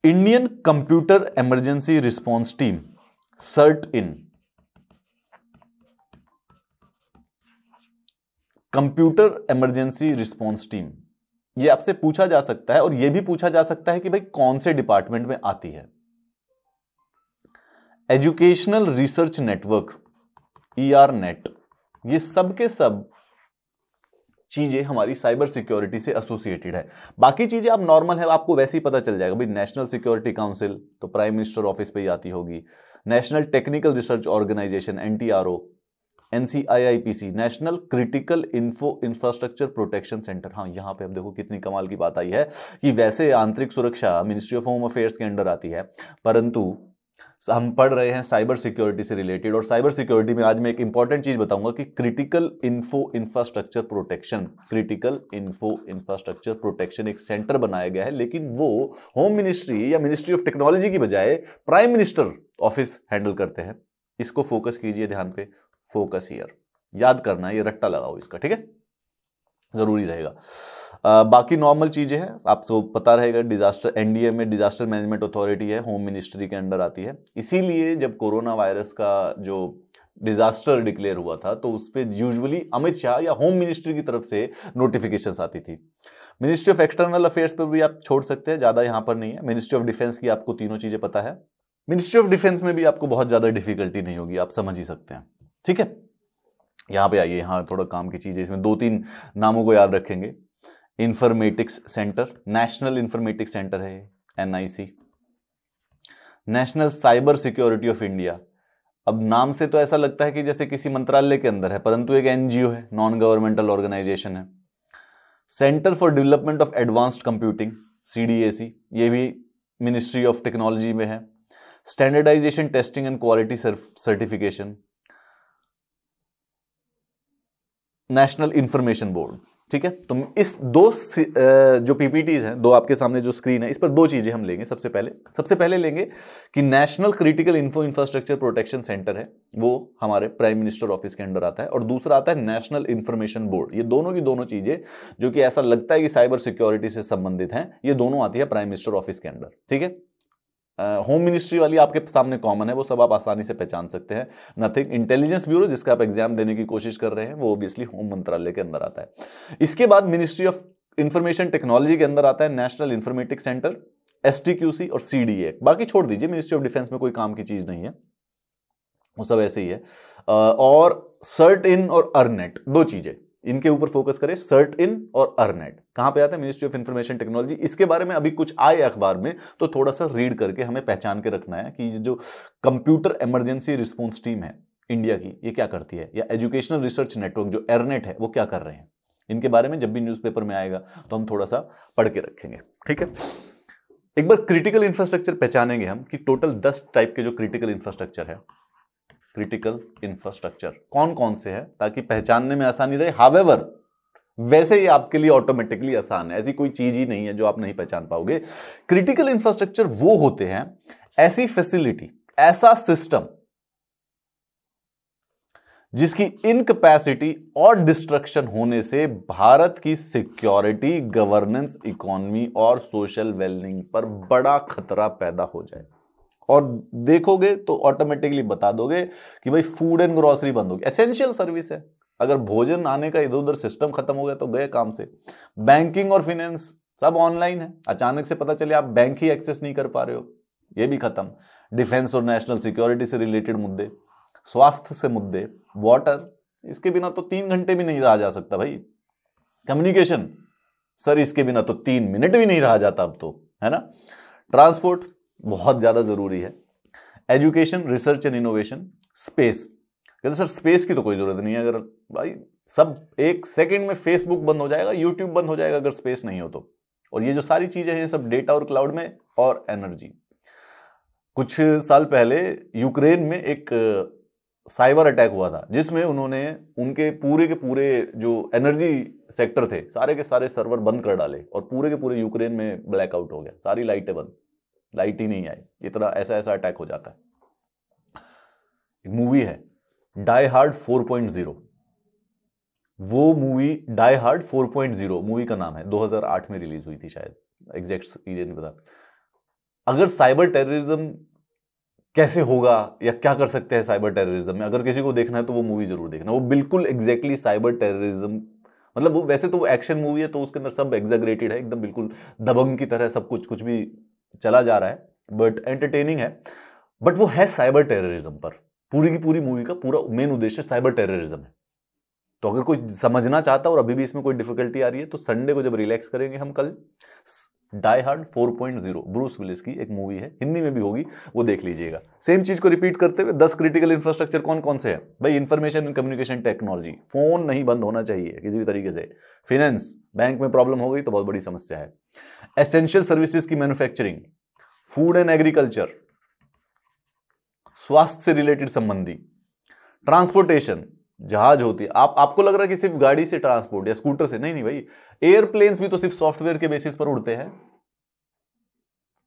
Indian computer emergency response team CERT इन कंप्यूटर इमरजेंसी रिस्पांस टीम ये आपसे पूछा जा सकता है और यह भी पूछा जा सकता है कि भाई कौन से डिपार्टमेंट में आती है educational research network E R net ये सब के सब चीज़ें हमारी साइबर सिक्योरिटी से एसोसिएटेड है बाकी चीज़ें आप नॉर्मल है आपको वैसे ही पता चल जाएगा भाई नेशनल सिक्योरिटी काउंसिल तो प्राइम मिनिस्टर ऑफिस पे ही आती होगी national technical research organisation N T R O N C I I P C national critical info infrastructure protection centre हाँ यहाँ पे अब देखो कितनी कमाल की बात आई है कि वैसे आंतरिक सुरक्षा मिनिस्ट्री ऑफ होम अफेयर्स के अंडर आती है परंतु हम पढ़ रहे हैं साइबर सिक्योरिटी से रिलेटेड और साइबर सिक्योरिटी में आज मैं एक इंपॉर्टेंट चीज बताऊंगा कि critical info infrastructure protection critical info infrastructure protection एक सेंटर बनाया गया है लेकिन वो होम मिनिस्ट्री या मिनिस्ट्री ऑफ टेक्नोलॉजी की बजाय प्राइम मिनिस्टर ऑफिस हैंडल करते हैं इसको फोकस कीजिए ध्यान पे फोकस ईयर याद करना ये रट्टा लगाओ इसका ठीक है ज़रूरी रहेगा बाकी नॉर्मल चीज़ें हैं आप सब पता रहेगा डिजास्टर एनडीए में डिजास्टर मैनेजमेंट अथॉरिटी है होम मिनिस्ट्री के अंडर आती है इसीलिए जब कोरोना वायरस का जो डिजास्टर डिक्लेयर हुआ था तो उस पर यूजली अमित शाह या होम मिनिस्ट्री की तरफ से नोटिफिकेशन आती थी मिनिस्ट्री ऑफ एक्सटर्नल अफेयर्स पर भी आप छोड़ सकते हैं ज़्यादा यहाँ पर नहीं है मिनिस्ट्री ऑफ डिफेंस की आपको तीनों चीज़ें पता है मिनिस्ट्री ऑफ डिफेंस में भी आपको बहुत ज़्यादा डिफिकल्टी नहीं होगी आप समझ ही सकते हैं ठीक है यहाँ पे आइए यहाँ थोड़ा काम की चीज़ है इसमें दो तीन नामों को याद रखेंगे informatics centre national informatics centre है an national cyber security of India अब नाम से तो ऐसा लगता है कि जैसे किसी मंत्रालय के अंदर है परंतु एक एनजीओ है नॉन गवर्नमेंटल ऑर्गेनाइजेशन है centre for development of advanced computing CDAC ये भी मिनिस्ट्री ऑफ टेक्नोलॉजी में है standardisation testing and quality certification national information board ठीक है तो इस दो जो पीपीटीज हैं दो आपके सामने जो स्क्रीन है इस पर दो चीजें हम लेंगे सबसे पहले सबसे पहले लेंगे कि national critical info infrastructure protection centre है वो हमारे प्राइम मिनिस्टर ऑफिस के अंडर आता है और दूसरा आता है नेशनल इंफॉर्मेशन बोर्ड ये दोनों की दोनों चीजें जो कि ऐसा लगता है कि साइबर सिक्योरिटी से संबंधित हैं ये दोनों आती है प्राइम मिनिस्टर ऑफिस के अंडर ठीक है होम मिनिस्ट्री वाली आपके सामने कॉमन है वो सब आप आसानी से पहचान सकते हैं नथिंग इंटेलिजेंस ब्यूरो जिसका आप एग्जाम देने की कोशिश कर रहे हैं वो ऑब्वियसली होम मंत्रालय के अंदर आता है इसके बाद मिनिस्ट्री ऑफ इंफॉर्मेशन टेक्नोलॉजी के अंदर आता है नेशनल इन्फॉर्मेटिक्स सेंटर एस और सी बाकी छोड़ दीजिए मिनिस्ट्री ऑफ डिफेंस में कोई काम की चीज़ नहीं है वो सब ऐसे ही है और सर्ट इन और अर्नेट दो चीज़ें इनके ऊपर फोकस करें सर्ट इन और अर्नेट कहां पे आते हैं मिनिस्ट्री ऑफ इंफॉर्मेशन टेक्नोलॉजी इसके बारे में अभी कुछ आए अखबार में तो थोड़ा सा रीड करके हमें पहचान के रखना है कि जो कंप्यूटर इमरजेंसी रिस्पॉन्स टीम है इंडिया की ये क्या करती है या एजुकेशनल रिसर्च नेटवर्क जो एरनेट है वो क्या कर रहे हैं इनके बारे में जब भी न्यूज़पेपर में आएगा तो हम थोड़ा सा पढ़ के रखेंगे ठीक है एक बार क्रिटिकल इंफ्रास्ट्रक्चर पहचानेंगे हम कि टोटल दस टाइप के जो क्रिटिकल इंफ्रास्ट्रक्चर है क्रिटिकल इंफ्रास्ट्रक्चर कौन कौन से हैं ताकि पहचानने में आसानी रहे हावेवर वैसे ही आपके लिए ऑटोमेटिकली आसान है ऐसी कोई चीज ही नहीं है जो आप नहीं पहचान पाओगे क्रिटिकल इंफ्रास्ट्रक्चर वो होते हैं ऐसी फैसिलिटी ऐसा सिस्टम जिसकी इनकैपेसिटी और डिस्ट्रक्शन होने से भारत की सिक्योरिटी गवर्नेंस इकोनॉमी और सोशल वेलनिंग पर बड़ा खतरा पैदा हो जाए और देखोगे तो ऑटोमेटिकली बता दोगे कि भाई फूड एंड ग्रोसरी बंद होगी एसेंशियल सर्विस है अगर भोजन आने का इधर उधर सिस्टम खत्म हो गया तो गए काम से बैंकिंग और फिनेंस सब ऑनलाइन है अचानक से पता चले आप बैंक ही एक्सेस नहीं कर पा रहे हो ये भी खत्म डिफेंस और नेशनल सिक्योरिटी से रिलेटेड मुद्दे स्वास्थ्य से मुद्दे वाटर इसके बिना तो तीन घंटे भी नहीं रहा जा सकता भाई कम्युनिकेशन सर इसके बिना तो तीन मिनट भी नहीं रहा जाता अब तो है ना ट्रांसपोर्ट बहुत ज़्यादा ज़रूरी है education research and innovation space कहते सर स्पेस की तो कोई ज़रूरत नहीं है अगर भाई सब एक सेकेंड में फेसबुक बंद हो जाएगा यूट्यूब बंद हो जाएगा अगर स्पेस नहीं हो तो और ये जो सारी चीज़ें हैं सब डेटा और क्लाउड में और एनर्जी कुछ साल पहले यूक्रेन में एक साइबर अटैक हुआ था जिसमें उन्होंने उनके पूरे के पूरे जो एनर्जी सेक्टर थे सारे के सारे सर्वर बंद कर डाले और पूरे के पूरे यूक्रेन में ब्लैकआउट हो गया सारी लाइटें बंद लाइट ही नहीं आई इतना ऐसा ऐसा अटैक हो जाता है एक मूवी है डाई हार्ड 4.0 वो मूवी डाई हार्ड 4.0 मूवी का नाम है 2008 में रिलीज हुई थी शायद एग्जैक्ट ईयर नहीं पता अगर साइबर टेररिज्म कैसे होगा या क्या कर सकते हैं साइबर टेररिज्म में अगर किसी को देखना है तो वो मूवी जरूर देखना वो बिल्कुल एग्जैक्टली साइबर टेररिज्म मतलब वो वैसे तो वो एक्शन मूवी है तो उसके अंदर सब एग्जेगरेटेड है एकदम बिल्कुल दबंग की तरह सब कुछ कुछ भी चला जा रहा है बट एंटरटेनिंग है बट वो है साइबर टेररिज्म पर पूरी की पूरी मूवी का पूरा मेन उद्देश्य साइबर टेररिज्म है तो अगर कोई समझना चाहता है और अभी भी इसमें कोई डिफिकल्टी आ रही है तो संडे को जब रिलैक्स करेंगे हम कल Die Hard zero Bruce Willis की एक मूवी है हिंदी में भी होगी वो देख लीजिएगा सेम चीज को रिपीट करते हुए दस क्रिटिकल इंफ्रास्ट्रक्चर कौन कौन से हैं भाई information and communication technology phone नहीं बंद होना चाहिए किसी भी तरीके से फिनेंस बैंक में प्रॉब्लम हो गई तो बहुत बड़ी समस्या है एसेंशियल सर्विसेज की मैन्युफैक्चरिंग फूड एंड एग्रीकल्चर स्वास्थ्य से रिलेटेड संबंधी ट्रांसपोर्टेशन जहाज होती है आप आपको लग रहा है कि सिर्फ गाड़ी से ट्रांसपोर्ट या स्कूटर से नहीं नहीं भाई एयरप्लेन्स भी तो सिर्फ सॉफ्टवेयर के बेसिस पर उड़ते हैं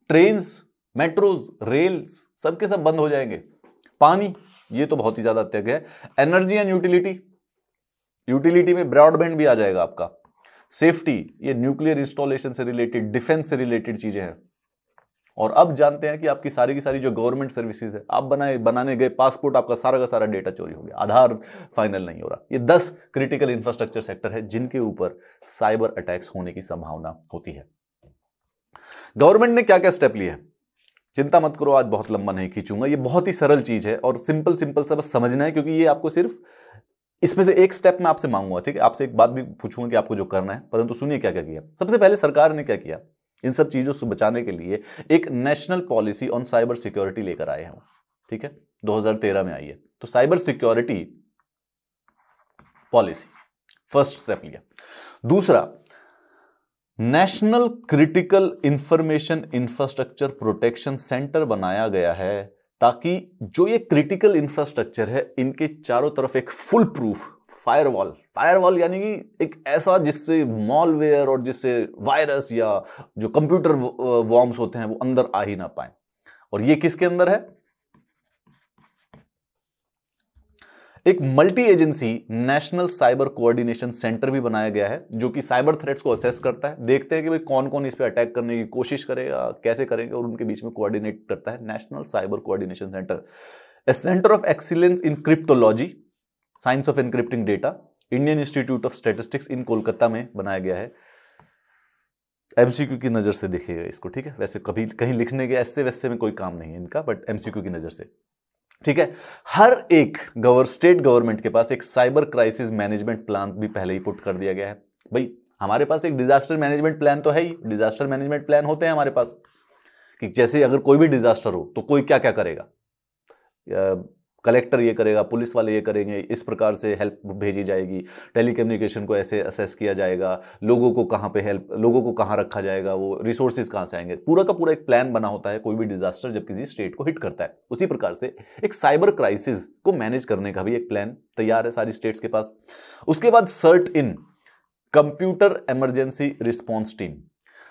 ट्रेन्स मेट्रोज रेल्स सबके सब बंद हो जाएंगे पानी ये तो बहुत ही ज्यादा अत्यग है एनर्जी एंड यूटिलिटी यूटिलिटी में ब्रॉडबैंड भी आ जाएगा आपका सेफ्टी ये न्यूक्लियर इंस्टॉलेशन से रिलेटेड डिफेंस से रिलेटेड चीजें हैं और अब जानते हैं कि आपकी सारी की सारी जो गवर्नमेंट सर्विसेज है आप बनाए बनाने गए पासपोर्ट आपका सारा का सारा डेटा चोरी हो गया आधार फाइनल नहीं हो रहा ये दस क्रिटिकल इंफ्रास्ट्रक्चर सेक्टर है जिनके ऊपर साइबर अटैक्स होने की संभावना होती है गवर्नमेंट ने क्या क्या स्टेप लिए चिंता मत करो आज बहुत लंबा नहीं खींचूंगा ये बहुत ही सरल चीज है और सिंपल सिंपल सब बस समझना है क्योंकि ये आपको सिर्फ इसमें से एक स्टेप मैं आपसे मांगूंगा ठीक है आपसे एक बात भी पूछूंगा कि आपको जो करना है परंतु सुनिए क्या क्या किया सबसे पहले सरकार ने क्या किया इन सब चीजों से बचाने के लिए एक national policy on cyber security लेकर आए हैं ठीक है 2013 में आई है तो cyber security policy first step लिया दूसरा national critical information infrastructure protection centre बनाया गया है ताकि जो ये क्रिटिकल इंफ्रास्ट्रक्चर है इनके चारों तरफ एक फुल प्रूफ फायरवॉल फायरवॉल यानी कि एक ऐसा जिससे मॉलवेयर और जिससे वायरस या जो कंप्यूटर वॉर्म्स होते हैं वो अंदर आ ही ना पाए और ये किसके अंदर है एक multi agency national cyber coordination centre भी बनाया गया है जो कि साइबर थ्रेट्स को असेस करता है देखते हैं कि भाई कौन कौन इस पर अटैक करने की कोशिश करेगा कैसे करेंगे और उनके बीच में कोऑर्डिनेट करता है national cyber coordination centre a centre of excellence in cryptology science of encrypting data Indian Institute of Statistics in Kolkata में बनाया गया है एमसीक्यू की नज़र से देखिएगा इसको ठीक है वैसे कभी कहीं लिखने के ऐसे वैसे में कोई काम नहीं है इनका बट एमसीक्यू की नज़र से ठीक है हर एक गवर स्टेट गवर्नमेंट के पास एक साइबर क्राइसिस मैनेजमेंट प्लान भी पहले ही पुट कर दिया गया है भाई हमारे पास एक डिजास्टर मैनेजमेंट प्लान तो है ही डिजास्टर मैनेजमेंट प्लान होते हैं हमारे पास कि जैसे अगर कोई भी डिजास्टर हो तो कोई क्या क्या करेगा कलेक्टर ये करेगा पुलिस वाले ये करेंगे इस प्रकार से हेल्प भेजी जाएगी टेलीकम्युनिकेशन को ऐसे असेस किया जाएगा लोगों को कहाँ पे हेल्प लोगों को कहाँ रखा जाएगा वो रिसोर्सेज कहाँ से आएंगे पूरा का पूरा एक प्लान बना होता है कोई भी डिजास्टर जब किसी स्टेट को हिट करता है उसी प्रकार से एक साइबर क्राइसिस को मैनेज करने का भी एक प्लान तैयार है सारी स्टेट्स के पास उसके बाद सर्ट इन कंप्यूटर एमरजेंसी रिस्पॉन्स टीम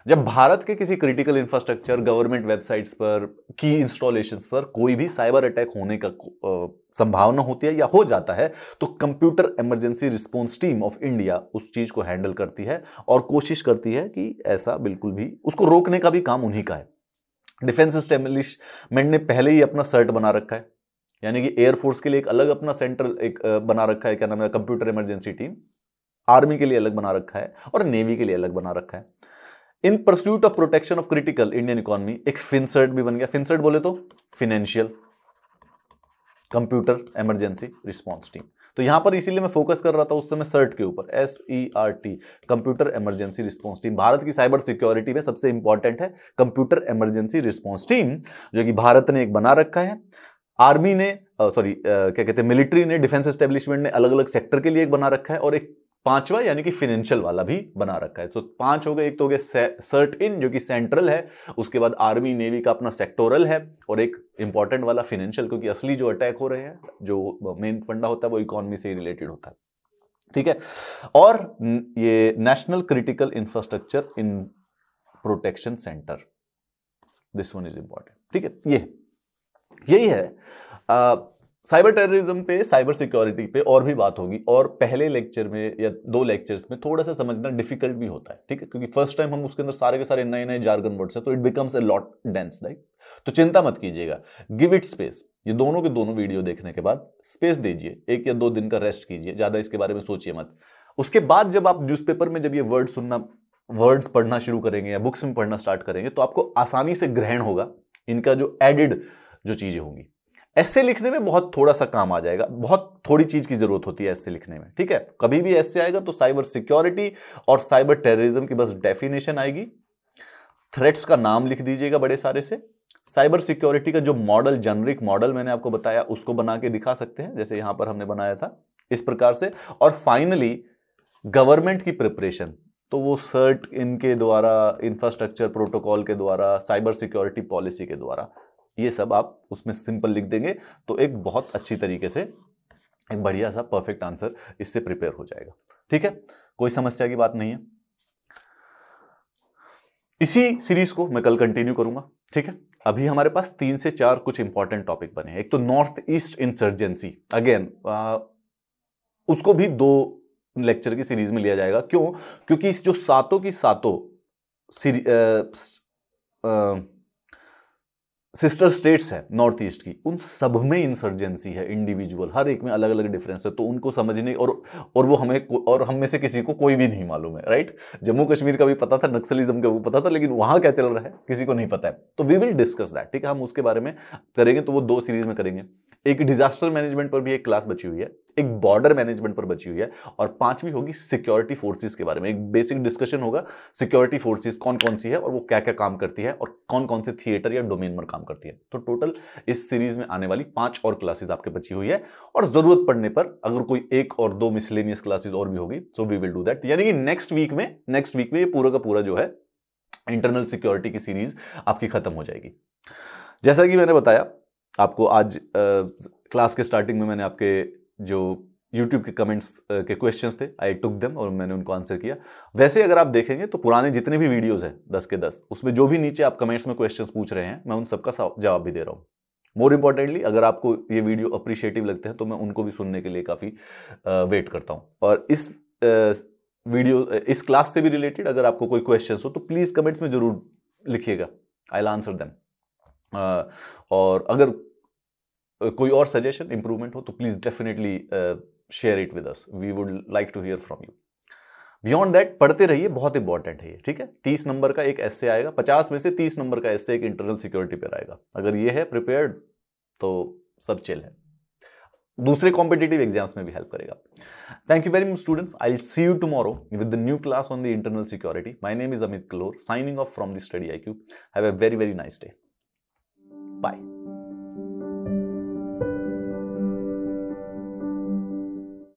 जब भारत के किसी क्रिटिकल इंफ्रास्ट्रक्चर गवर्नमेंट वेबसाइट्स पर की इंस्टॉलेशन पर कोई भी साइबर अटैक होने का संभावना होती है या हो जाता है तो computer emergency response team of India उस चीज को हैंडल करती है और कोशिश करती है कि ऐसा बिल्कुल भी उसको रोकने का भी काम उन्हीं का है डिफेंस स्टेबलिशमेंट ने पहले ही अपना सर्ट बना रखा है यानी कि एयरफोर्स के लिए एक अलग अपना सेंट्रल एक बना रखा है क्या नाम है कंप्यूटर इमरजेंसी टीम आर्मी के लिए अलग बना रखा है और नेवी के लिए अलग बना रखा है in pursuit of protection of critical Indian economy एक फिनसर्ट भी बन गया फिनसर्ट बोले तो financial computer emergency response team तो यहां पर इसीलिए मैं फोकस कर रहा था उस समय सर्ट के ऊपर S E R T computer emergency response team Bharat की साइबर सिक्योरिटी में सबसे इंपॉर्टेंट है कंप्यूटर इमरजेंसी रिस्पॉन्स टीम जो कि भारत ने एक बना रखा है आर्मी ने सॉरी क्या कहते हैं मिलिट्री ने डिफेंस एस्टेब्लिशमेंट ने अलग अलग सेक्टर के लिए एक बना रखा है और एक पांचवा यानी कि फिनेंशियल वाला भी बना रखा है तो पांच हो गए एक तो हो गया सर्ट इन जो कि सेंट्रल है उसके बाद आर्मी नेवी का अपना सेक्टोरल है और एक इंपॉर्टेंट वाला फिनेंशियल क्योंकि असली जो अटैक हो रहे हैं जो मेन फंडा होता है वो इकोनॉमी से रिलेटेड होता है ठीक है और ये national critical infrastructure in protection centre this one is important ठीक है ये यही है आ, साइबर टेररिज्म पे साइबर सिक्योरिटी पे और भी बात होगी और पहले लेक्चर में या दो लेक्चर्स में थोड़ा सा समझना डिफिकल्ट भी होता है ठीक है क्योंकि फर्स्ट टाइम हम उसके अंदर सारे के सारे नए नए जार्गन वर्ड्स हैं तो it becomes a lot dense like तो चिंता मत कीजिएगा गिव इट स्पेस ये दोनों के दोनों वीडियो देखने के बाद स्पेस दीजिए एक या दो दिन का रेस्ट कीजिए ज़्यादा इसके बारे में सोचिए मत उसके बाद जब आप न्यूज में जब ये वर्ड सुनना वर्ड्स पढ़ना शुरू करेंगे या बुक्स में पढ़ना स्टार्ट करेंगे तो आपको आसानी से ग्रहण होगा इनका जो एडिड जो चीज़ें होंगी ऐसे लिखने में बहुत थोड़ा सा काम आ जाएगा बहुत थोड़ी चीज की जरूरत होती है ऐसे लिखने में ठीक है कभी भी ऐसे आएगा तो साइबर सिक्योरिटी और साइबर टेररिज्म की बस डेफिनेशन आएगी थ्रेट्स का नाम लिख दीजिएगा बड़े सारे से साइबर सिक्योरिटी का जो मॉडल जनरिक मॉडल मैंने आपको बताया उसको बना के दिखा सकते हैं जैसे यहां पर हमने बनाया था इस प्रकार से और फाइनली गवर्नमेंट की प्रिपरेशन तो वो सर्ट इनके द्वारा इंफ्रास्ट्रक्चर प्रोटोकॉल के द्वारा साइबर सिक्योरिटी पॉलिसी के द्वारा ये सब आप उसमें सिंपल लिख देंगे तो एक बहुत अच्छी तरीके से एक बढ़िया सा परफेक्ट आंसर इससे प्रिपेयर हो जाएगा ठीक है कोई समस्या की बात नहीं है इसी सीरीज को मैं कल कंटिन्यू करूंगा ठीक है अभी हमारे पास तीन से चार कुछ इंपॉर्टेंट टॉपिक बने हैं एक तो नॉर्थ ईस्ट इंसर्जेंसी अगेन उसको भी दो लेक्चर की सीरीज में लिया जाएगा क्यों क्योंकि इस जो सातों की सातों सिस्टर स्टेट्स है नॉर्थ ईस्ट की उन सब में इंसर्जेंसी है इंडिविजुअल हर एक में अलग अलग डिफरेंस है तो उनको समझने और और वो हमें और हम में से किसी को कोई भी नहीं मालूम है राइट जम्मू कश्मीर का भी पता था नक्सलिज्म का भी पता था लेकिन वहां क्या चल रहा है किसी को नहीं पता है तो वी विल डिस्कस दैट ठीक है हम उसके बारे में करेंगे तो वो दो सीरीज में करेंगे एक डिजास्टर मैनेजमेंट पर भी एक क्लास बची हुई है एक बॉर्डर मैनेजमेंट पर बची हुई है और पांचवी होगी सिक्योरिटी फोर्सेज के बारे में एक बेसिक डिस्कशन होगा सिक्योरिटी फोर्सेस कौन कौन सी है और वो क्या क्या काम करती है और कौन कौन से थिएटर या डोमेन पर काम काम करती है तो टोटल इस सीरीज में आने वाली पांच और क्लासेज आपके बची हुई है और जरूरत पड़ने पर अगर कोई एक और दो मिसलेनियस क्लासेज और भी होगी so we will do that यानी कि नेक्स्ट वीक में नेक्स्ट वीक में ये पूरा का पूरा जो है इंटरनल सिक्योरिटी की सीरीज आपकी खत्म हो जाएगी जैसा कि मैंने बताया आपको आज आ, क्लास के स्टार्टिंग में मैंने आपके जो यूट्यूब के कमेंट्स uh, के क्वेश्चन थे आई टुक दम और मैंने उनको आंसर किया वैसे अगर आप देखेंगे तो पुराने जितने भी वीडियोज़ हैं दस के दस उसमें जो भी नीचे आप कमेंट्स में क्वेश्चन पूछ रहे हैं मैं उन सबका जवाब भी दे रहा हूँ मोर इम्पॉर्टेंटली अगर आपको ये वीडियो अप्रिशिएटिव लगते हैं तो मैं उनको भी सुनने के लिए काफ़ी वेट uh, करता हूँ और इस वीडियो uh, इस क्लास से भी रिलेटेड अगर आपको कोई क्वेश्चन हो तो प्लीज़ कमेंट्स में ज़रूर लिखिएगा आई आंसर दैम और अगर कोई और सजेशन इंप्रूवमेंट हो तो please definitely share it with us we would like to hear from you beyond that पढ़ते रहिए बहुत इंपॉर्टेंट है ये ठीक है तीस नंबर का एक एस आएगा पचास में से तीस नंबर का एस एक इंटरनल सिक्योरिटी पर आएगा अगर ये है प्रिपेयर तो सब चिल है दूसरे कॉम्पिटेटिव एग्जाम्स में भी हेल्प करेगा thank you very much students I see you tomorrow with the new class on the internal security my name is Amit क्लोर signing off from the Study I Q have a very very nice day bye